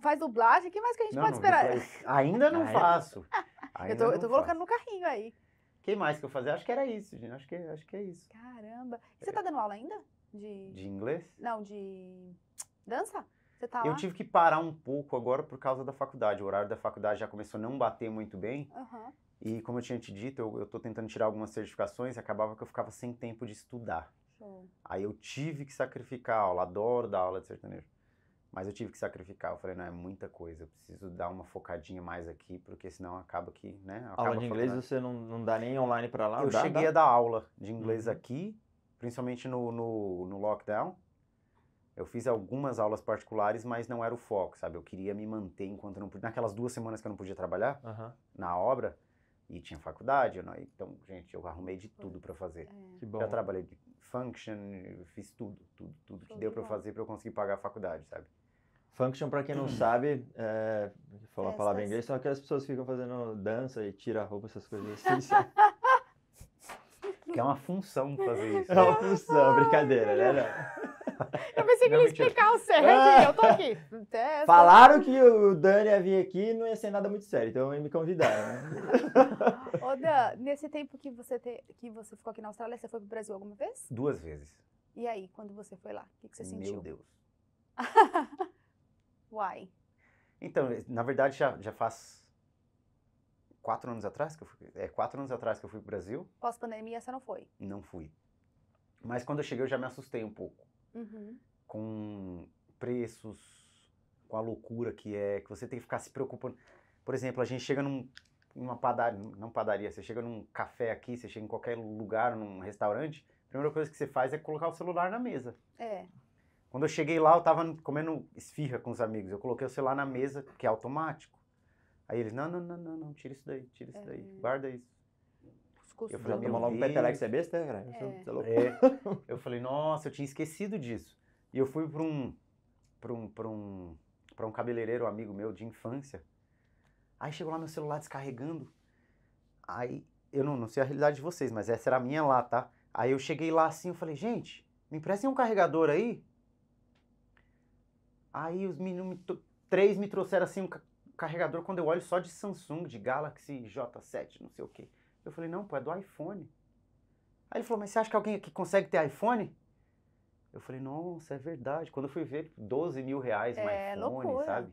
faz dublagem? O que mais que a gente não, pode não, esperar? ainda não [LAUGHS] faço. [LAUGHS] Ainda eu tô, eu tô colocando no carrinho aí. O que mais que eu fazia? Acho que era isso, gente. Acho que, acho que é isso. Caramba. E você está dando aula ainda? De... de inglês? Não, de Dança? Você tá lá? Eu tive que parar um pouco agora por causa da faculdade. O horário da faculdade já começou a não bater muito bem. Uhum. E como eu tinha te dito, eu, estou tentando tirar algumas certificações e acabava que eu ficava sem tempo de estudar. Show. Aí eu tive que sacrificar a aula. Adoro dar aula de sertanejo. Mas eu tive que sacrificar. Eu falei, não, é muita coisa. Eu preciso dar uma focadinha mais aqui, porque senão acaba que, né? Acaba aula de inglês você não, não dá nem online para lá? Eu dá, cheguei dá. a dar aula de inglês uhum. aqui, principalmente no, no, no lockdown. Eu fiz algumas aulas particulares, mas não era o foco, sabe? Eu queria me manter enquanto não podia. Naquelas duas semanas que eu não podia trabalhar uhum. na obra, e tinha faculdade, não... então, gente, eu arrumei de tudo para fazer. É. Que bom. Já trabalhei de function, fiz tudo, tudo, tudo Foi que deu para fazer para eu conseguir pagar a faculdade, sabe? Function, para quem não sabe, é, falar a palavra em inglês, são aquelas pessoas que ficam fazendo dança e tira a roupa, essas coisas assim. [LAUGHS] que é uma função fazer isso. É uma função, brincadeira, né? Não. [LAUGHS] [LAUGHS] Eu pensei que ele ia explicar o certo, ah. eu tô aqui. [LAUGHS] É, Falaram que o Dani ia vir aqui e não ia ser nada muito sério, então me convidaram, né? Ô, Dan, nesse tempo que você, te, que você ficou aqui na Austrália, você foi pro Brasil alguma vez? Duas vezes. E aí, quando você foi lá, o que, que você sentiu? Meu Deus. Uai. [LAUGHS] Então, na verdade, já, já faz quatro anos atrás que eu fui. É, quatro anos atrás que eu fui pro Brasil. Pós-pandemia, você não foi? Não fui. Mas quando eu cheguei, eu já me assustei um pouco uhum. com preços, com a loucura que é, que você tem que ficar se preocupando. Por exemplo, a gente chega num, numa padaria, não padaria, você chega num café aqui, você chega em qualquer lugar, num restaurante, a primeira coisa que você faz é colocar o celular na mesa. É. Quando eu cheguei lá, eu estava comendo esfirra com os amigos. Eu coloquei o celular na mesa, que é automático. Aí eles, não, não, não, não, não, tira isso daí, tira isso é. daí, guarda isso. Eu falei, tomou logo um petelex, é besta, né, cara? É. Você é louco? É. [LAUGHS] Eu falei, nossa, eu tinha esquecido disso. E eu fui para um, pra um, um, um cabeleireiro amigo meu de infância. Aí chegou lá meu celular descarregando. Aí, eu não, não sei a realidade de vocês, mas essa era a minha lá, tá? Aí eu cheguei lá assim, eu falei, gente, me emprestem um carregador aí? Aí os meninos, três me trouxeram assim um carregador, quando eu olho só de Samsung, de Galaxy J7, não sei o quê. Eu falei, não, pô, é do iPhone. Aí ele falou, mas você acha que alguém aqui consegue ter iPhone? Eu falei, nossa, é verdade. Quando eu fui ver, 12 mil reais no é, iPhone, loucura. sabe?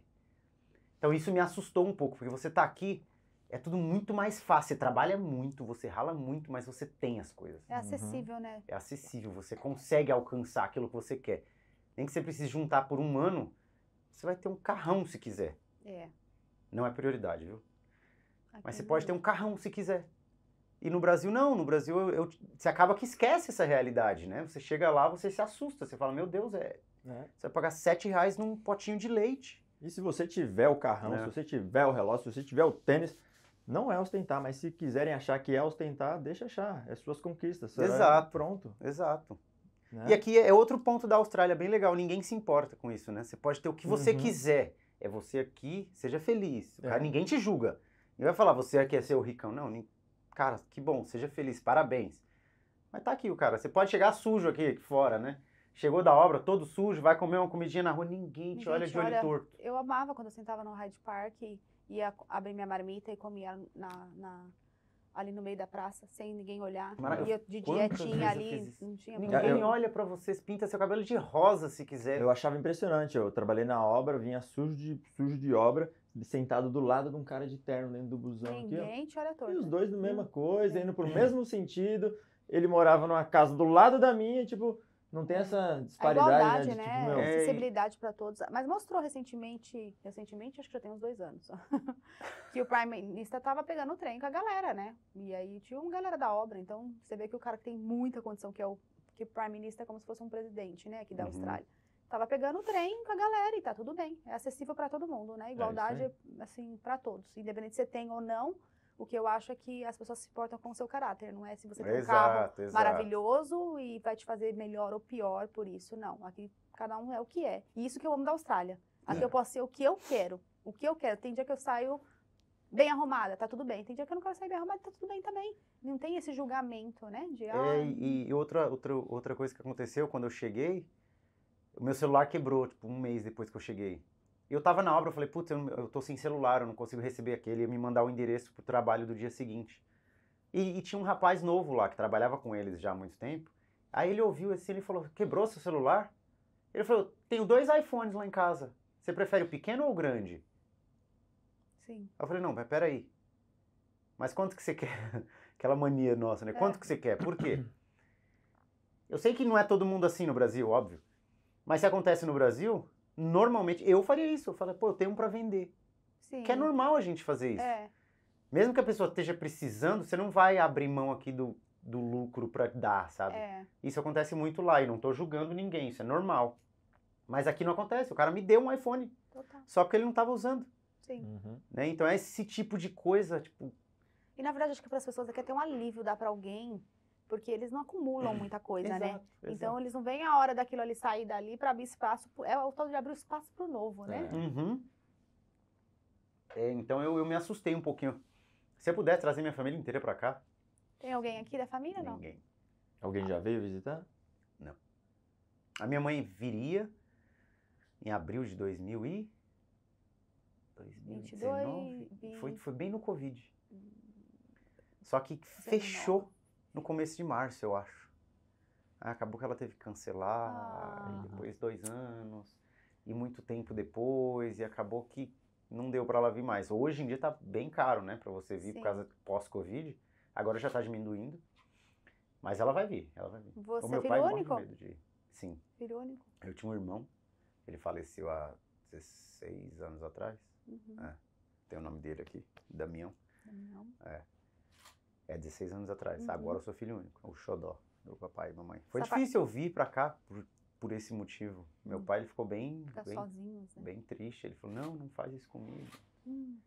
Então isso me assustou um pouco, porque você tá aqui, é tudo muito mais fácil. Você trabalha muito, você rala muito, mas você tem as coisas. É uhum. acessível, uhum. né? É acessível, você consegue alcançar aquilo que você quer. Nem que você precise juntar por um ano, você vai ter um carrão se quiser. É. Não é prioridade, viu? Aqui mas você pode ter um carrão se quiser. E no Brasil não, no Brasil eu, eu, você acaba que esquece essa realidade, né? Você chega lá, você se assusta, você fala, meu Deus, é, é. você vai pagar 7 reais num potinho de leite. E se você tiver o carrão, é. se você tiver o relógio, se você tiver o tênis, não é ostentar, mas se quiserem achar que é ostentar, deixa achar, é suas conquistas. Exato. Pronto. Exato. Né? E aqui é outro ponto da Austrália bem legal, ninguém se importa com isso, né? Você pode ter o que você uhum. quiser, é você aqui, seja feliz, cara, é. ninguém te julga. Ninguém vai falar, você aqui é seu ricão, não, ninguém cara, que bom, seja feliz, parabéns. Mas tá aqui o cara, você pode chegar sujo aqui, aqui fora, né? Chegou da obra, todo sujo, vai comer uma comidinha na rua, ninguém te Gente, olha de olho olha, torto. Eu amava quando eu sentava no Hyde Park e ia abrir minha marmita e comia na, na ali no meio da praça, sem ninguém olhar. Mara... E eu, de dietinha ali, não tinha Ninguém problema. olha para vocês, pinta seu cabelo de rosa se quiser. Eu achava impressionante, eu trabalhei na obra, vinha sujo de, sujo de obra, sentado do lado de um cara de terno dentro do busão Ninguém aqui, ó. te olha torto. E os dois na hum. mesma coisa, indo pro hum. mesmo sentido. Ele morava numa casa do lado da minha, tipo, não tem essa é disparidade, a né, igualdade, tipo, né? De, né? Tipo, meu, é é. Acessibilidade para todos. Mas mostrou recentemente, recentemente, acho que já tem uns dois anos, [LAUGHS] que o Prime Minister tava pegando o trem com a galera, né? E aí tinha uma galera da obra, então você vê que o cara que tem muita condição, que é o que Prime Minister é como se fosse um presidente, né, aqui da uhum. Austrália. Tava pegando o trem com a galera e tá tudo bem. É acessível para todo mundo, né? É Igualdade, é assim, para todos. Independente se você tem ou não, o que eu acho é que as pessoas se portam com o seu caráter, não é se você tem exato, um carro exato. maravilhoso e vai te fazer melhor ou pior por isso, não. Aqui cada um é o que é. E isso que eu amo da Austrália. Aqui é. eu posso ser o que eu quero. O que eu quero. Tem dia que eu saio bem arrumada, tá tudo bem. Tem dia que eu não quero sair bem arrumada, tá tudo bem também. Não tem esse julgamento, né? De, ah, é, e outra, outra, outra coisa que aconteceu quando eu cheguei, o meu celular quebrou, tipo, um mês depois que eu cheguei. Eu tava na obra, eu falei, putz, eu, eu tô sem celular, eu não consigo receber aquele, ia me mandar o endereço pro trabalho do dia seguinte. E, e, tinha um rapaz novo lá, que trabalhava com eles já há muito tempo. Aí ele ouviu assim, ele falou, quebrou seu celular? Ele falou, tenho dois iPhones lá em casa. Você prefere o pequeno ou o grande? Sim. Eu falei, não, mas peraí. Mas quanto que você quer? [LAUGHS] Aquela mania nossa, né? É. Quanto que você quer? Por quê? Eu sei que não é todo mundo assim no Brasil, óbvio. Mas se acontece no Brasil, normalmente eu faria isso. Eu falo, pô, eu tenho um para vender. Sim. Que é normal a gente fazer isso. É. Mesmo que a pessoa esteja precisando, você não vai abrir mão aqui do, do lucro para dar, sabe? É. Isso acontece muito lá e não tô julgando ninguém, isso é normal. Mas aqui não acontece. O cara me deu um iPhone Total. só porque ele não estava usando. Sim. Uhum. Né? Então é esse tipo de coisa, tipo. E na verdade acho que para as pessoas aqui é até um alívio dar para alguém porque eles não acumulam muita [LAUGHS] coisa, exato, né? Exato. Então eles não veem a hora daquilo ali sair dali para abrir espaço, é o tal de abrir espaço para o novo, né? É. Uhum. É, então eu, eu, me assustei um pouquinho. Se eu pudesse trazer minha família inteira para cá. Tem alguém aqui da família não? Ninguém. Alguém já veio visitar? Não. A minha mãe viria em abril de 2000 e 2019. 22, foi, foi bem no Covid. Hum. Só que fechou no começo de março, eu acho. Ah, acabou que ela teve que cancelar, ah. depois dois anos, e muito tempo depois, e acabou que não deu para ela vir mais. Hoje em dia tá bem caro, né, para você vir Sim. por causa pós-Covid. Agora já tá diminuindo. Mas ela vai vir, ela vai vir. Você o meu virou pai único? medo de Sim. Virou Eu tinha um irmão, ele faleceu há 16 anos atrás. Uhum. É, tem o nome dele aqui, Damião. Damião. É. É, 16 anos atrás. Uhum. Agora eu sou filho único, o xodó do papai e mamãe. Foi Só difícil pai... eu vir pra cá por, por esse motivo. Meu uhum. pai ele ficou bem. bem, sozinho, né? bem triste. Ele falou: não, não faz isso comigo. Uhum.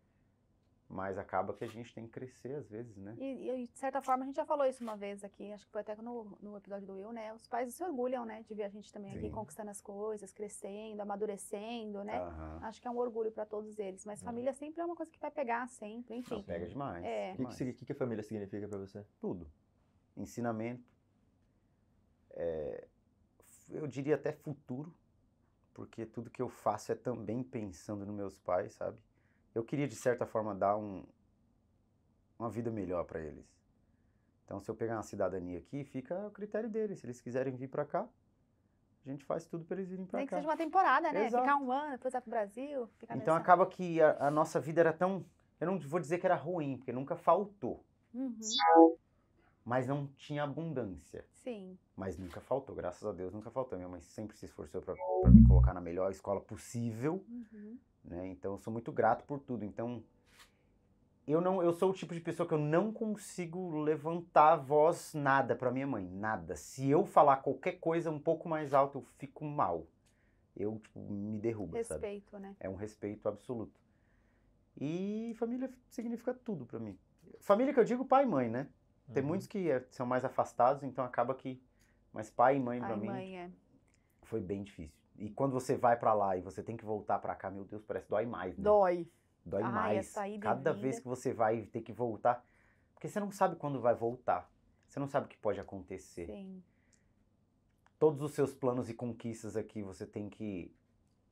Mas acaba que a gente tem que crescer às vezes, né? E, e, de certa forma a gente já falou isso uma vez aqui, acho que foi até no, no episódio do Will, né? Os pais se orgulham, né? De ver a gente também Sim. aqui conquistando as coisas, crescendo, amadurecendo, né? Uhum. Acho que é um orgulho para todos eles. Mas é. família uhum. sempre é uma coisa que vai pegar sempre, enfim. Não, pega demais. É. O que, que, que, a família significa para você? Tudo. Ensinamento. É, eu diria até futuro, porque tudo que eu faço é também pensando nos meus pais, sabe? eu queria de certa forma dar um, uma vida melhor para eles. Então, se eu pegar uma cidadania aqui, fica o critério deles. Se eles quiserem vir para cá, a gente faz tudo para eles virem para cá. Tem que seja uma temporada, né? Exato. Ficar um ano, depois vai pro Brasil. então, nessa... acaba que a, a, nossa vida era tão. Eu não vou dizer que era ruim, porque nunca faltou. Uhum mas não tinha abundância. Sim. Mas nunca faltou, graças a Deus nunca faltou. Minha mãe sempre se esforçou para me colocar na melhor escola possível, uhum. né? Então eu sou muito grato por tudo. Então eu não, eu sou o tipo de pessoa que eu não consigo levantar a voz nada para minha mãe, nada. Se eu falar qualquer coisa um pouco mais alto, eu fico mal. Eu tipo, me derrubo, respeito, sabe? né? É um respeito absoluto. E família significa tudo para mim. Família que eu digo pai e mãe, né? Tem uhum. muitos que é, são mais afastados, então acaba que. Mas pai e mãe, para mim. Mãe, é. Foi bem difícil. E quando você vai para lá e você tem que voltar para cá, meu Deus, parece dói mais. Né? Dói. Dói Ai, mais. Cada vez que você vai ter que voltar. Porque você não sabe quando vai voltar. Você não sabe o que pode acontecer. Sim. Todos os seus planos e conquistas aqui você tem que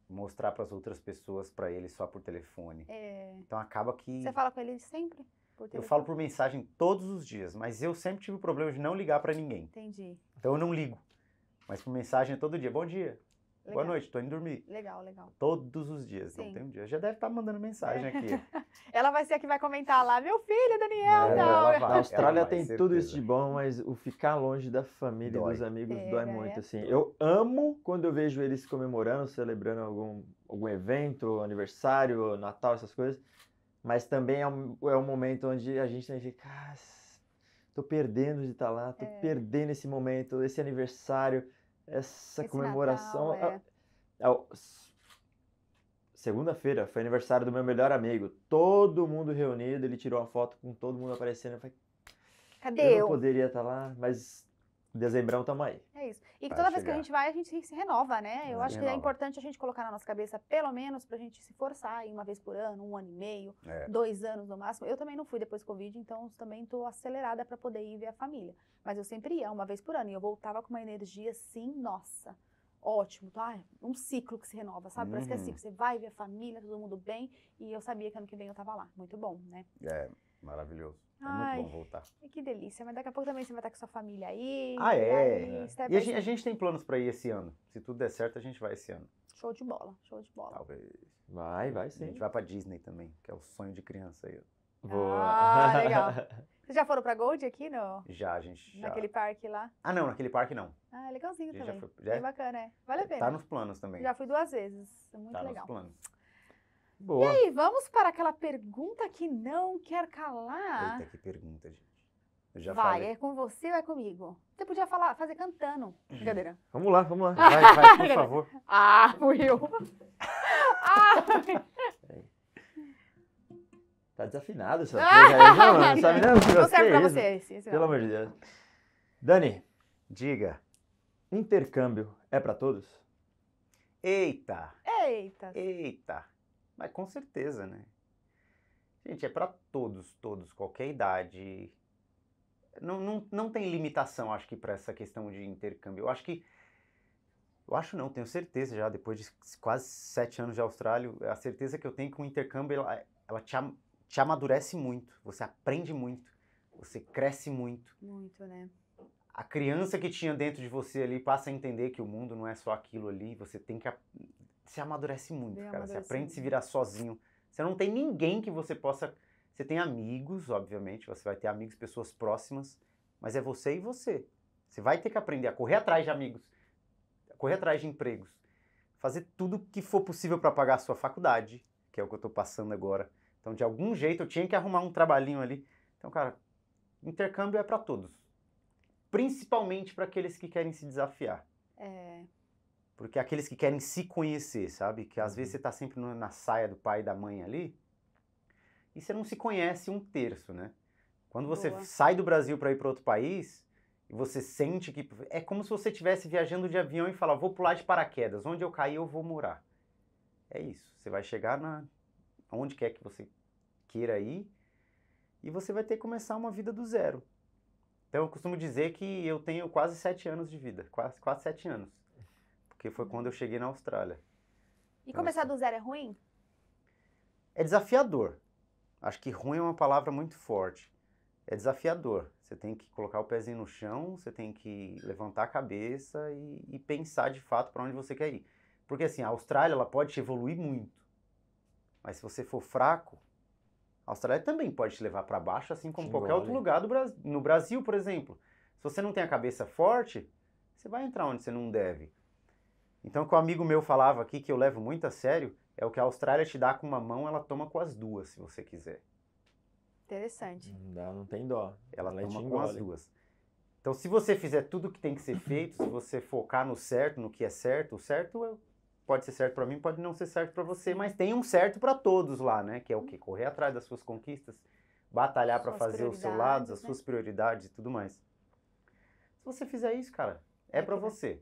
mostrar para as outras pessoas, para ele só por telefone. É. Então acaba que. Você fala com ele sempre? Eu falo por mensagem todos os dias, mas eu sempre tive o problema de não ligar para ninguém. Entendi. Então eu não ligo. Mas por mensagem é todo dia. Bom dia. Legal. Boa noite, tô indo dormir. Legal, legal. Todos os dias, Sim. não tem um dia. Já deve estar tá mandando mensagem aqui. [LAUGHS] ela vai ser a que vai comentar lá, meu filho, Daniel, é, não. Vai, [LAUGHS] Austrália tem certeza. tudo isso de bom, mas o ficar longe da família dói. e dos amigos é, dói muito, é. assim. Eu amo quando eu vejo eles comemorando, celebrando algum, algum evento, aniversário, Natal, essas coisas. Mas também é um, é um momento onde a gente tem que ficar, ah, tô perdendo de estar tá lá, tô é. perdendo esse momento, esse aniversário, essa esse comemoração. É. Ah, é segunda-feira foi aniversário do meu melhor amigo, todo mundo reunido, ele tirou uma foto com todo mundo aparecendo. Eu falei, Cadê eu? Eu poderia estar tá lá, mas Dezembrão tamo aí. É isso. E toda chegar. vez que a gente vai, a gente se renova, né? Eu se é. acho renova. que é importante a gente colocar na nossa cabeça, pelo menos, pra gente se forçar aí uma vez por ano, um ano e meio, é. dois anos no máximo. Eu também não fui depois do Covid, então também tô acelerada para poder ir ver a família. Mas eu sempre ia, uma vez por ano, e eu voltava com uma energia assim, nossa, ótimo, tá? Um ciclo que se renova, sabe? Uhum. Parece que é assim, você vai ver a família, todo mundo bem, e eu sabia que ano que vem eu tava lá. Muito bom, né? É, maravilhoso. Ai, é muito bom voltar. Que delícia. Mas daqui a pouco também você vai estar com sua família aí. Ah, é? Aí, é. E a gente, a gente, tem planos para ir esse ano. Se tudo der certo, a gente vai esse ano. Show de bola, show de bola. Talvez. Vai, vai sim. A gente vai para Disney também, que é o sonho de criança aí. Boa. Ah, legal. [LAUGHS] Vocês já foram pra Gold aqui, não? Já, a gente já. Naquele parque lá? Ah, não, naquele parque não. Ah, é legalzinho também. Já foi, já... É? Bem bacana, é. Vale a tá pena. Tá nos planos também. Já fui duas vezes, é muito tá legal. Tá nos planos. Boa. E aí, vamos para aquela pergunta que não quer calar. Eita, que pergunta, gente. Eu já vai, falei. é com você ou é comigo? Você podia falar, fazer cantando. Brincadeira. [LAUGHS] Vamos lá, vamos lá. [LAUGHS] Vai, vai, por favor. ah, fui eu. [LAUGHS] ah, Tá desafinado essa coisa aí. Não, não sabe serve pra você é esse, esse é Pelo amor de Deus. Dani, diga. Intercâmbio é para todos? Eita! Eita! Eita! Mas com certeza, né? Gente, é para todos, todos, qualquer idade. Não, não, não tem limitação, acho que, para essa questão de intercâmbio. Eu acho que. Eu acho não, tenho certeza já, depois de quase sete anos de Austrália, a certeza que eu tenho é que o intercâmbio ela, ela te, am, te amadurece muito. Você aprende muito. Você cresce muito. Muito, né? A criança que tinha dentro de você ali passa a entender que o mundo não é só aquilo ali. Você tem que você amadurece muito, cara. você aprende a se virar sozinho. Você não tem ninguém que você possa. Você tem amigos, obviamente, você vai ter amigos, pessoas próximas, mas é você e você. Você vai ter que aprender a correr atrás de amigos, correr atrás de empregos, fazer tudo que for possível para pagar a sua faculdade, que é o que eu estou passando agora. Então, de algum jeito, eu tinha que arrumar um trabalhinho ali. Então, cara, intercâmbio é para todos, principalmente para aqueles que querem se desafiar. É. Porque aqueles que querem se conhecer, sabe? Que às vezes uhum. você está sempre na saia do pai e da mãe ali e você não se conhece um terço, né? Quando você Boa. sai do Brasil para ir para outro país e você sente que. É como se você estivesse viajando de avião e falar: vou pular de paraquedas, onde eu caí eu vou morar. É isso. Você vai chegar na onde quer que você queira ir e você vai ter que começar uma vida do zero. Então eu costumo dizer que eu tenho quase sete anos de vida, quase, quase sete anos que foi quando eu cheguei na Austrália. E começar do zero é ruim? É desafiador. Acho que ruim é uma palavra muito forte. É desafiador. Você tem que colocar o pezinho no chão, você tem que levantar a cabeça e, e pensar de fato para onde você quer ir. Porque assim, a Austrália ela pode te evoluir muito. Mas se você for fraco, a Austrália também pode te levar para baixo, assim como qualquer outro lugar do Brasil. No Brasil, por exemplo, se você não tem a cabeça forte, você vai entrar onde você não deve. Então, o que o um amigo meu falava aqui, que eu levo muito a sério, é o que a Austrália te dá com uma mão, ela toma com as duas, se você quiser. Interessante. Não, hum, não tem dó. Ela, ela toma com as duas. Então, se você fizer tudo o que tem que ser feito, se você focar no certo, no que é certo, o certo é pode ser certo para mim, pode não ser certo para você, mas tem um certo para todos lá, né? Que é o que correr atrás das suas conquistas, batalhar para fazer o seu lado, as né? suas prioridades e tudo mais. Se você fizer isso, cara, é, é para é. você.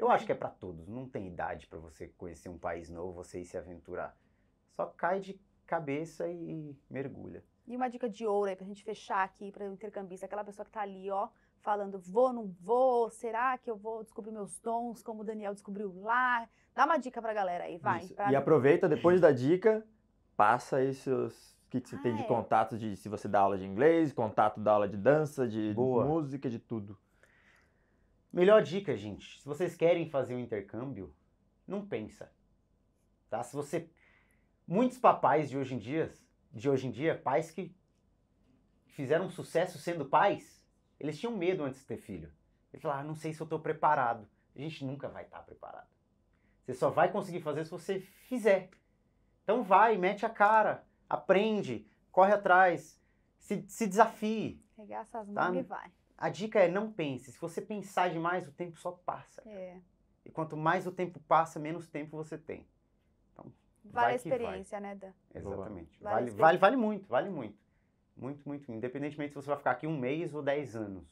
Eu acho que é para todos, não tem idade para você conhecer um país novo, você ir se aventurar. Só cai de cabeça e mergulha. E uma dica de ouro aí pra gente fechar aqui para o intercambista, aquela pessoa que tá ali, ó, falando vou, não vou, será que eu vou descobrir meus dons como o Daniel descobriu lá? Dá uma dica pra galera aí, vai. Pra... E aproveita depois da dica, passa aí seus o que, que você ah, tem é? de contato de se você dá aula de inglês, contato da aula de dança, de Boa. música, de tudo. Melhor dica, gente, se vocês querem fazer um intercâmbio, não pensa. Tá? Se você muitos papais de hoje em dia, de hoje em dia, pais que fizeram sucesso sendo pais, eles tinham medo antes de ter filho. Eles falaram, ah, não sei se eu estou preparado. A gente nunca vai estar tá preparado. Você só vai conseguir fazer se você fizer. Então vai, mete a cara, aprende, corre atrás, se, se desafie. Regaça as mãos tá? e vai. A dica é não pense. Se você pensar demais, o tempo só passa. É. E quanto mais o tempo passa, menos tempo você tem. Então, vale a experiência, vai. né, Dan? Exatamente. Vale, vale, vale, vale, muito, vale muito. Muito, muito. Independentemente se você vai ficar aqui um mês ou dez anos.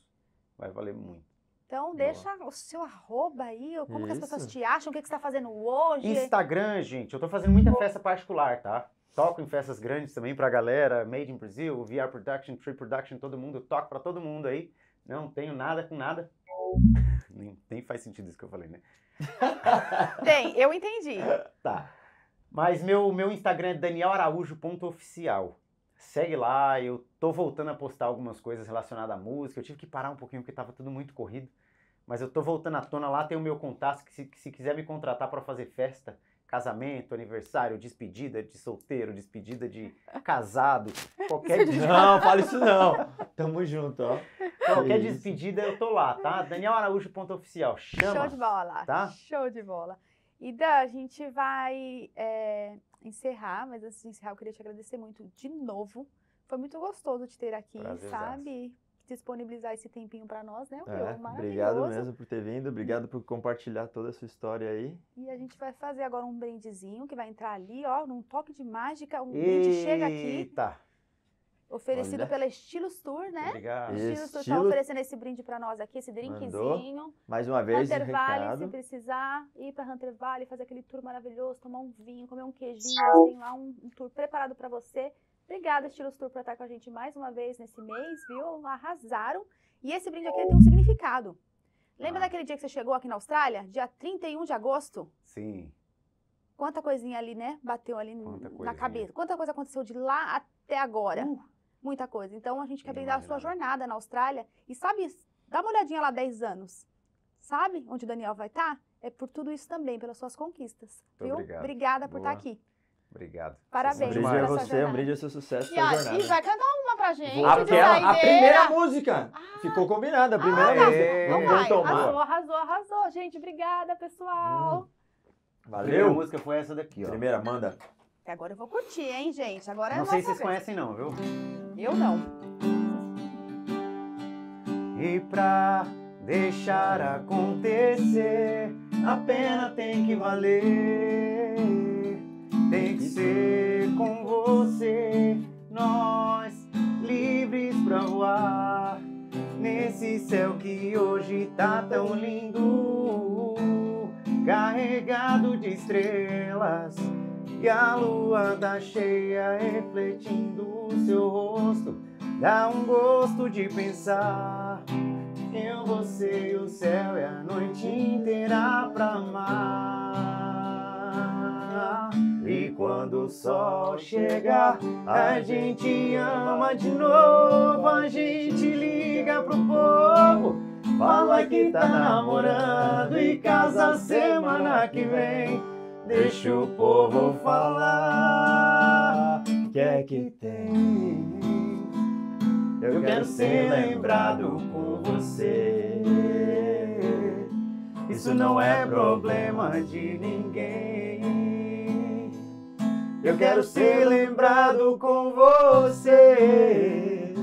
Vai valer muito. Então, deixa Boa. o seu arroba aí, Como que as pessoas te acham, o que, que você está fazendo hoje. Instagram, gente, eu estou fazendo muita festa particular, tá? Toco em festas grandes também para a galera, Made in Brazil, VR Production, Tree Production, todo mundo, toco para todo mundo aí. Não tenho nada com nada. Nem, nem faz sentido isso que eu falei, né? [LAUGHS] Tem, eu entendi. Tá. Mas meu, meu Instagram é danielaraújo.oficial. Segue lá, eu tô voltando a postar algumas coisas relacionadas à música. Eu tive que parar um pouquinho porque tava tudo muito corrido. Mas eu tô voltando à tona lá, tem o meu contato. Que se, que se quiser me contratar para fazer festa, casamento, aniversário, despedida de solteiro, despedida de [LAUGHS] casado, qualquer é despedida. Não, fala isso não. Tamo junto, ó. Qualquer isso. despedida eu tô lá, tá? Daniel Araújo ponto oficial. Chama. Show de bola. Tá? Show de bola. E Dan, a gente vai é, encerrar, mas antes de encerrar, eu queria te agradecer muito de novo. Foi muito gostoso te ter aqui, Prazer sabe? Exato disponibilizar esse tempinho para nós, né, é, obrigado mesmo por ter vindo, obrigado por compartilhar toda a sua história aí. E a gente vai fazer agora um brindezinho que vai entrar ali, ó, num toque de mágica, um brinde chega aqui. Eita! Oferecido Olha. pela Estilos Tour, né? Obrigado. Estilos tá Estilo... Tour está oferecendo esse brinde para nós aqui, esse drinkzinho. Mandou. Mais uma vez, Hunter Valley, recado. se precisar, ir para Hunter Valley, fazer aquele tour maravilhoso, tomar um vinho, comer um queijinho. Tem lá um, um tour preparado para você. Obrigada, Estilos Tour, por estar com a gente mais uma vez nesse mês, viu? Arrasaram. E esse brinde aqui é tem um significado. Lembra ah. daquele dia que você chegou aqui na Austrália? Dia 31 de agosto? Sim. Quanta coisinha ali, né? Bateu ali na cabeça. Quanta coisa aconteceu de lá até agora? Uh. Muita coisa. Então a gente quer brindar a sua jornada na Austrália. E sabe, dá uma olhadinha lá 10 anos. Sabe onde o Daniel vai estar? Tá? É por tudo isso também, pelas suas conquistas. Muito viu? Obrigado. Obrigada Boa. por estar aqui. Obrigado. Parabéns. Um brinde a você, um brinde ao seu sucesso. E, a, jornada. e vai cantar uma pra gente. Aquela, a primeira música. Ah, Ficou combinada a primeira ah, música. não Vamos vai, tomar. Arrasou, arrasou, arrasou. Gente, obrigada, pessoal. Hum. Valeu. A primeira música foi essa daqui, ó. Primeira, manda. Até agora eu vou curtir, hein, gente. Agora Não é sei se vocês vez. conhecem não, viu? Eu não. E pra deixar acontecer, a pena tem que valer com você, nós livres pra voar nesse céu que hoje tá tão lindo, carregado de estrelas. E a lua tá cheia, refletindo o seu rosto, dá um gosto de pensar. Eu, você e o céu e a noite inteira pra amar. E quando o sol chegar, a gente ama de novo, a gente liga pro povo. Fala que tá namorando e casa semana que vem. Deixa o povo falar que é que tem. Eu quero ser lembrado por você. Isso não é problema de ninguém. Eu quero ser lembrado com você.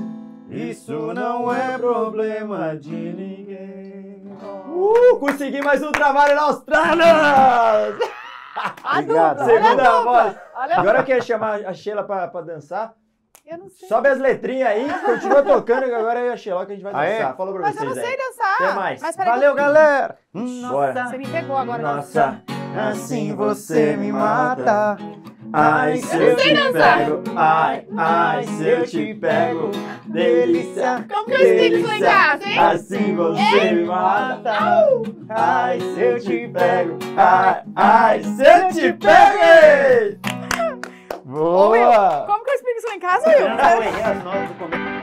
Isso não é problema de ninguém. Uh, consegui mais um trabalho na Austrália! [LAUGHS] Obrigado. Segunda voz. Agora eu queria chamar a Sheila pra, dançar. Eu não sei. Sobe as letrinhas aí, continua tocando, que agora é a Sheila que a gente vai dançar. É? Fala pra mas vocês. Mas eu não sei dançar. Até mais. Mas, Valeu, que... galera. Nossa. Bora. Você me pegou agora. Nossa, assim você me mata. Ai, se eu, eu te dançar. pego, ai, ai, se eu te pego, delícia, Como que eu lá em casa, hein? assim você Ei. me mata. Au. Ai, se eu te pego, ai, ai, se eu te pego. Boa! Ô, Will, como que eu explico isso lá em casa, Will? Não, não, é, é as notas do começo.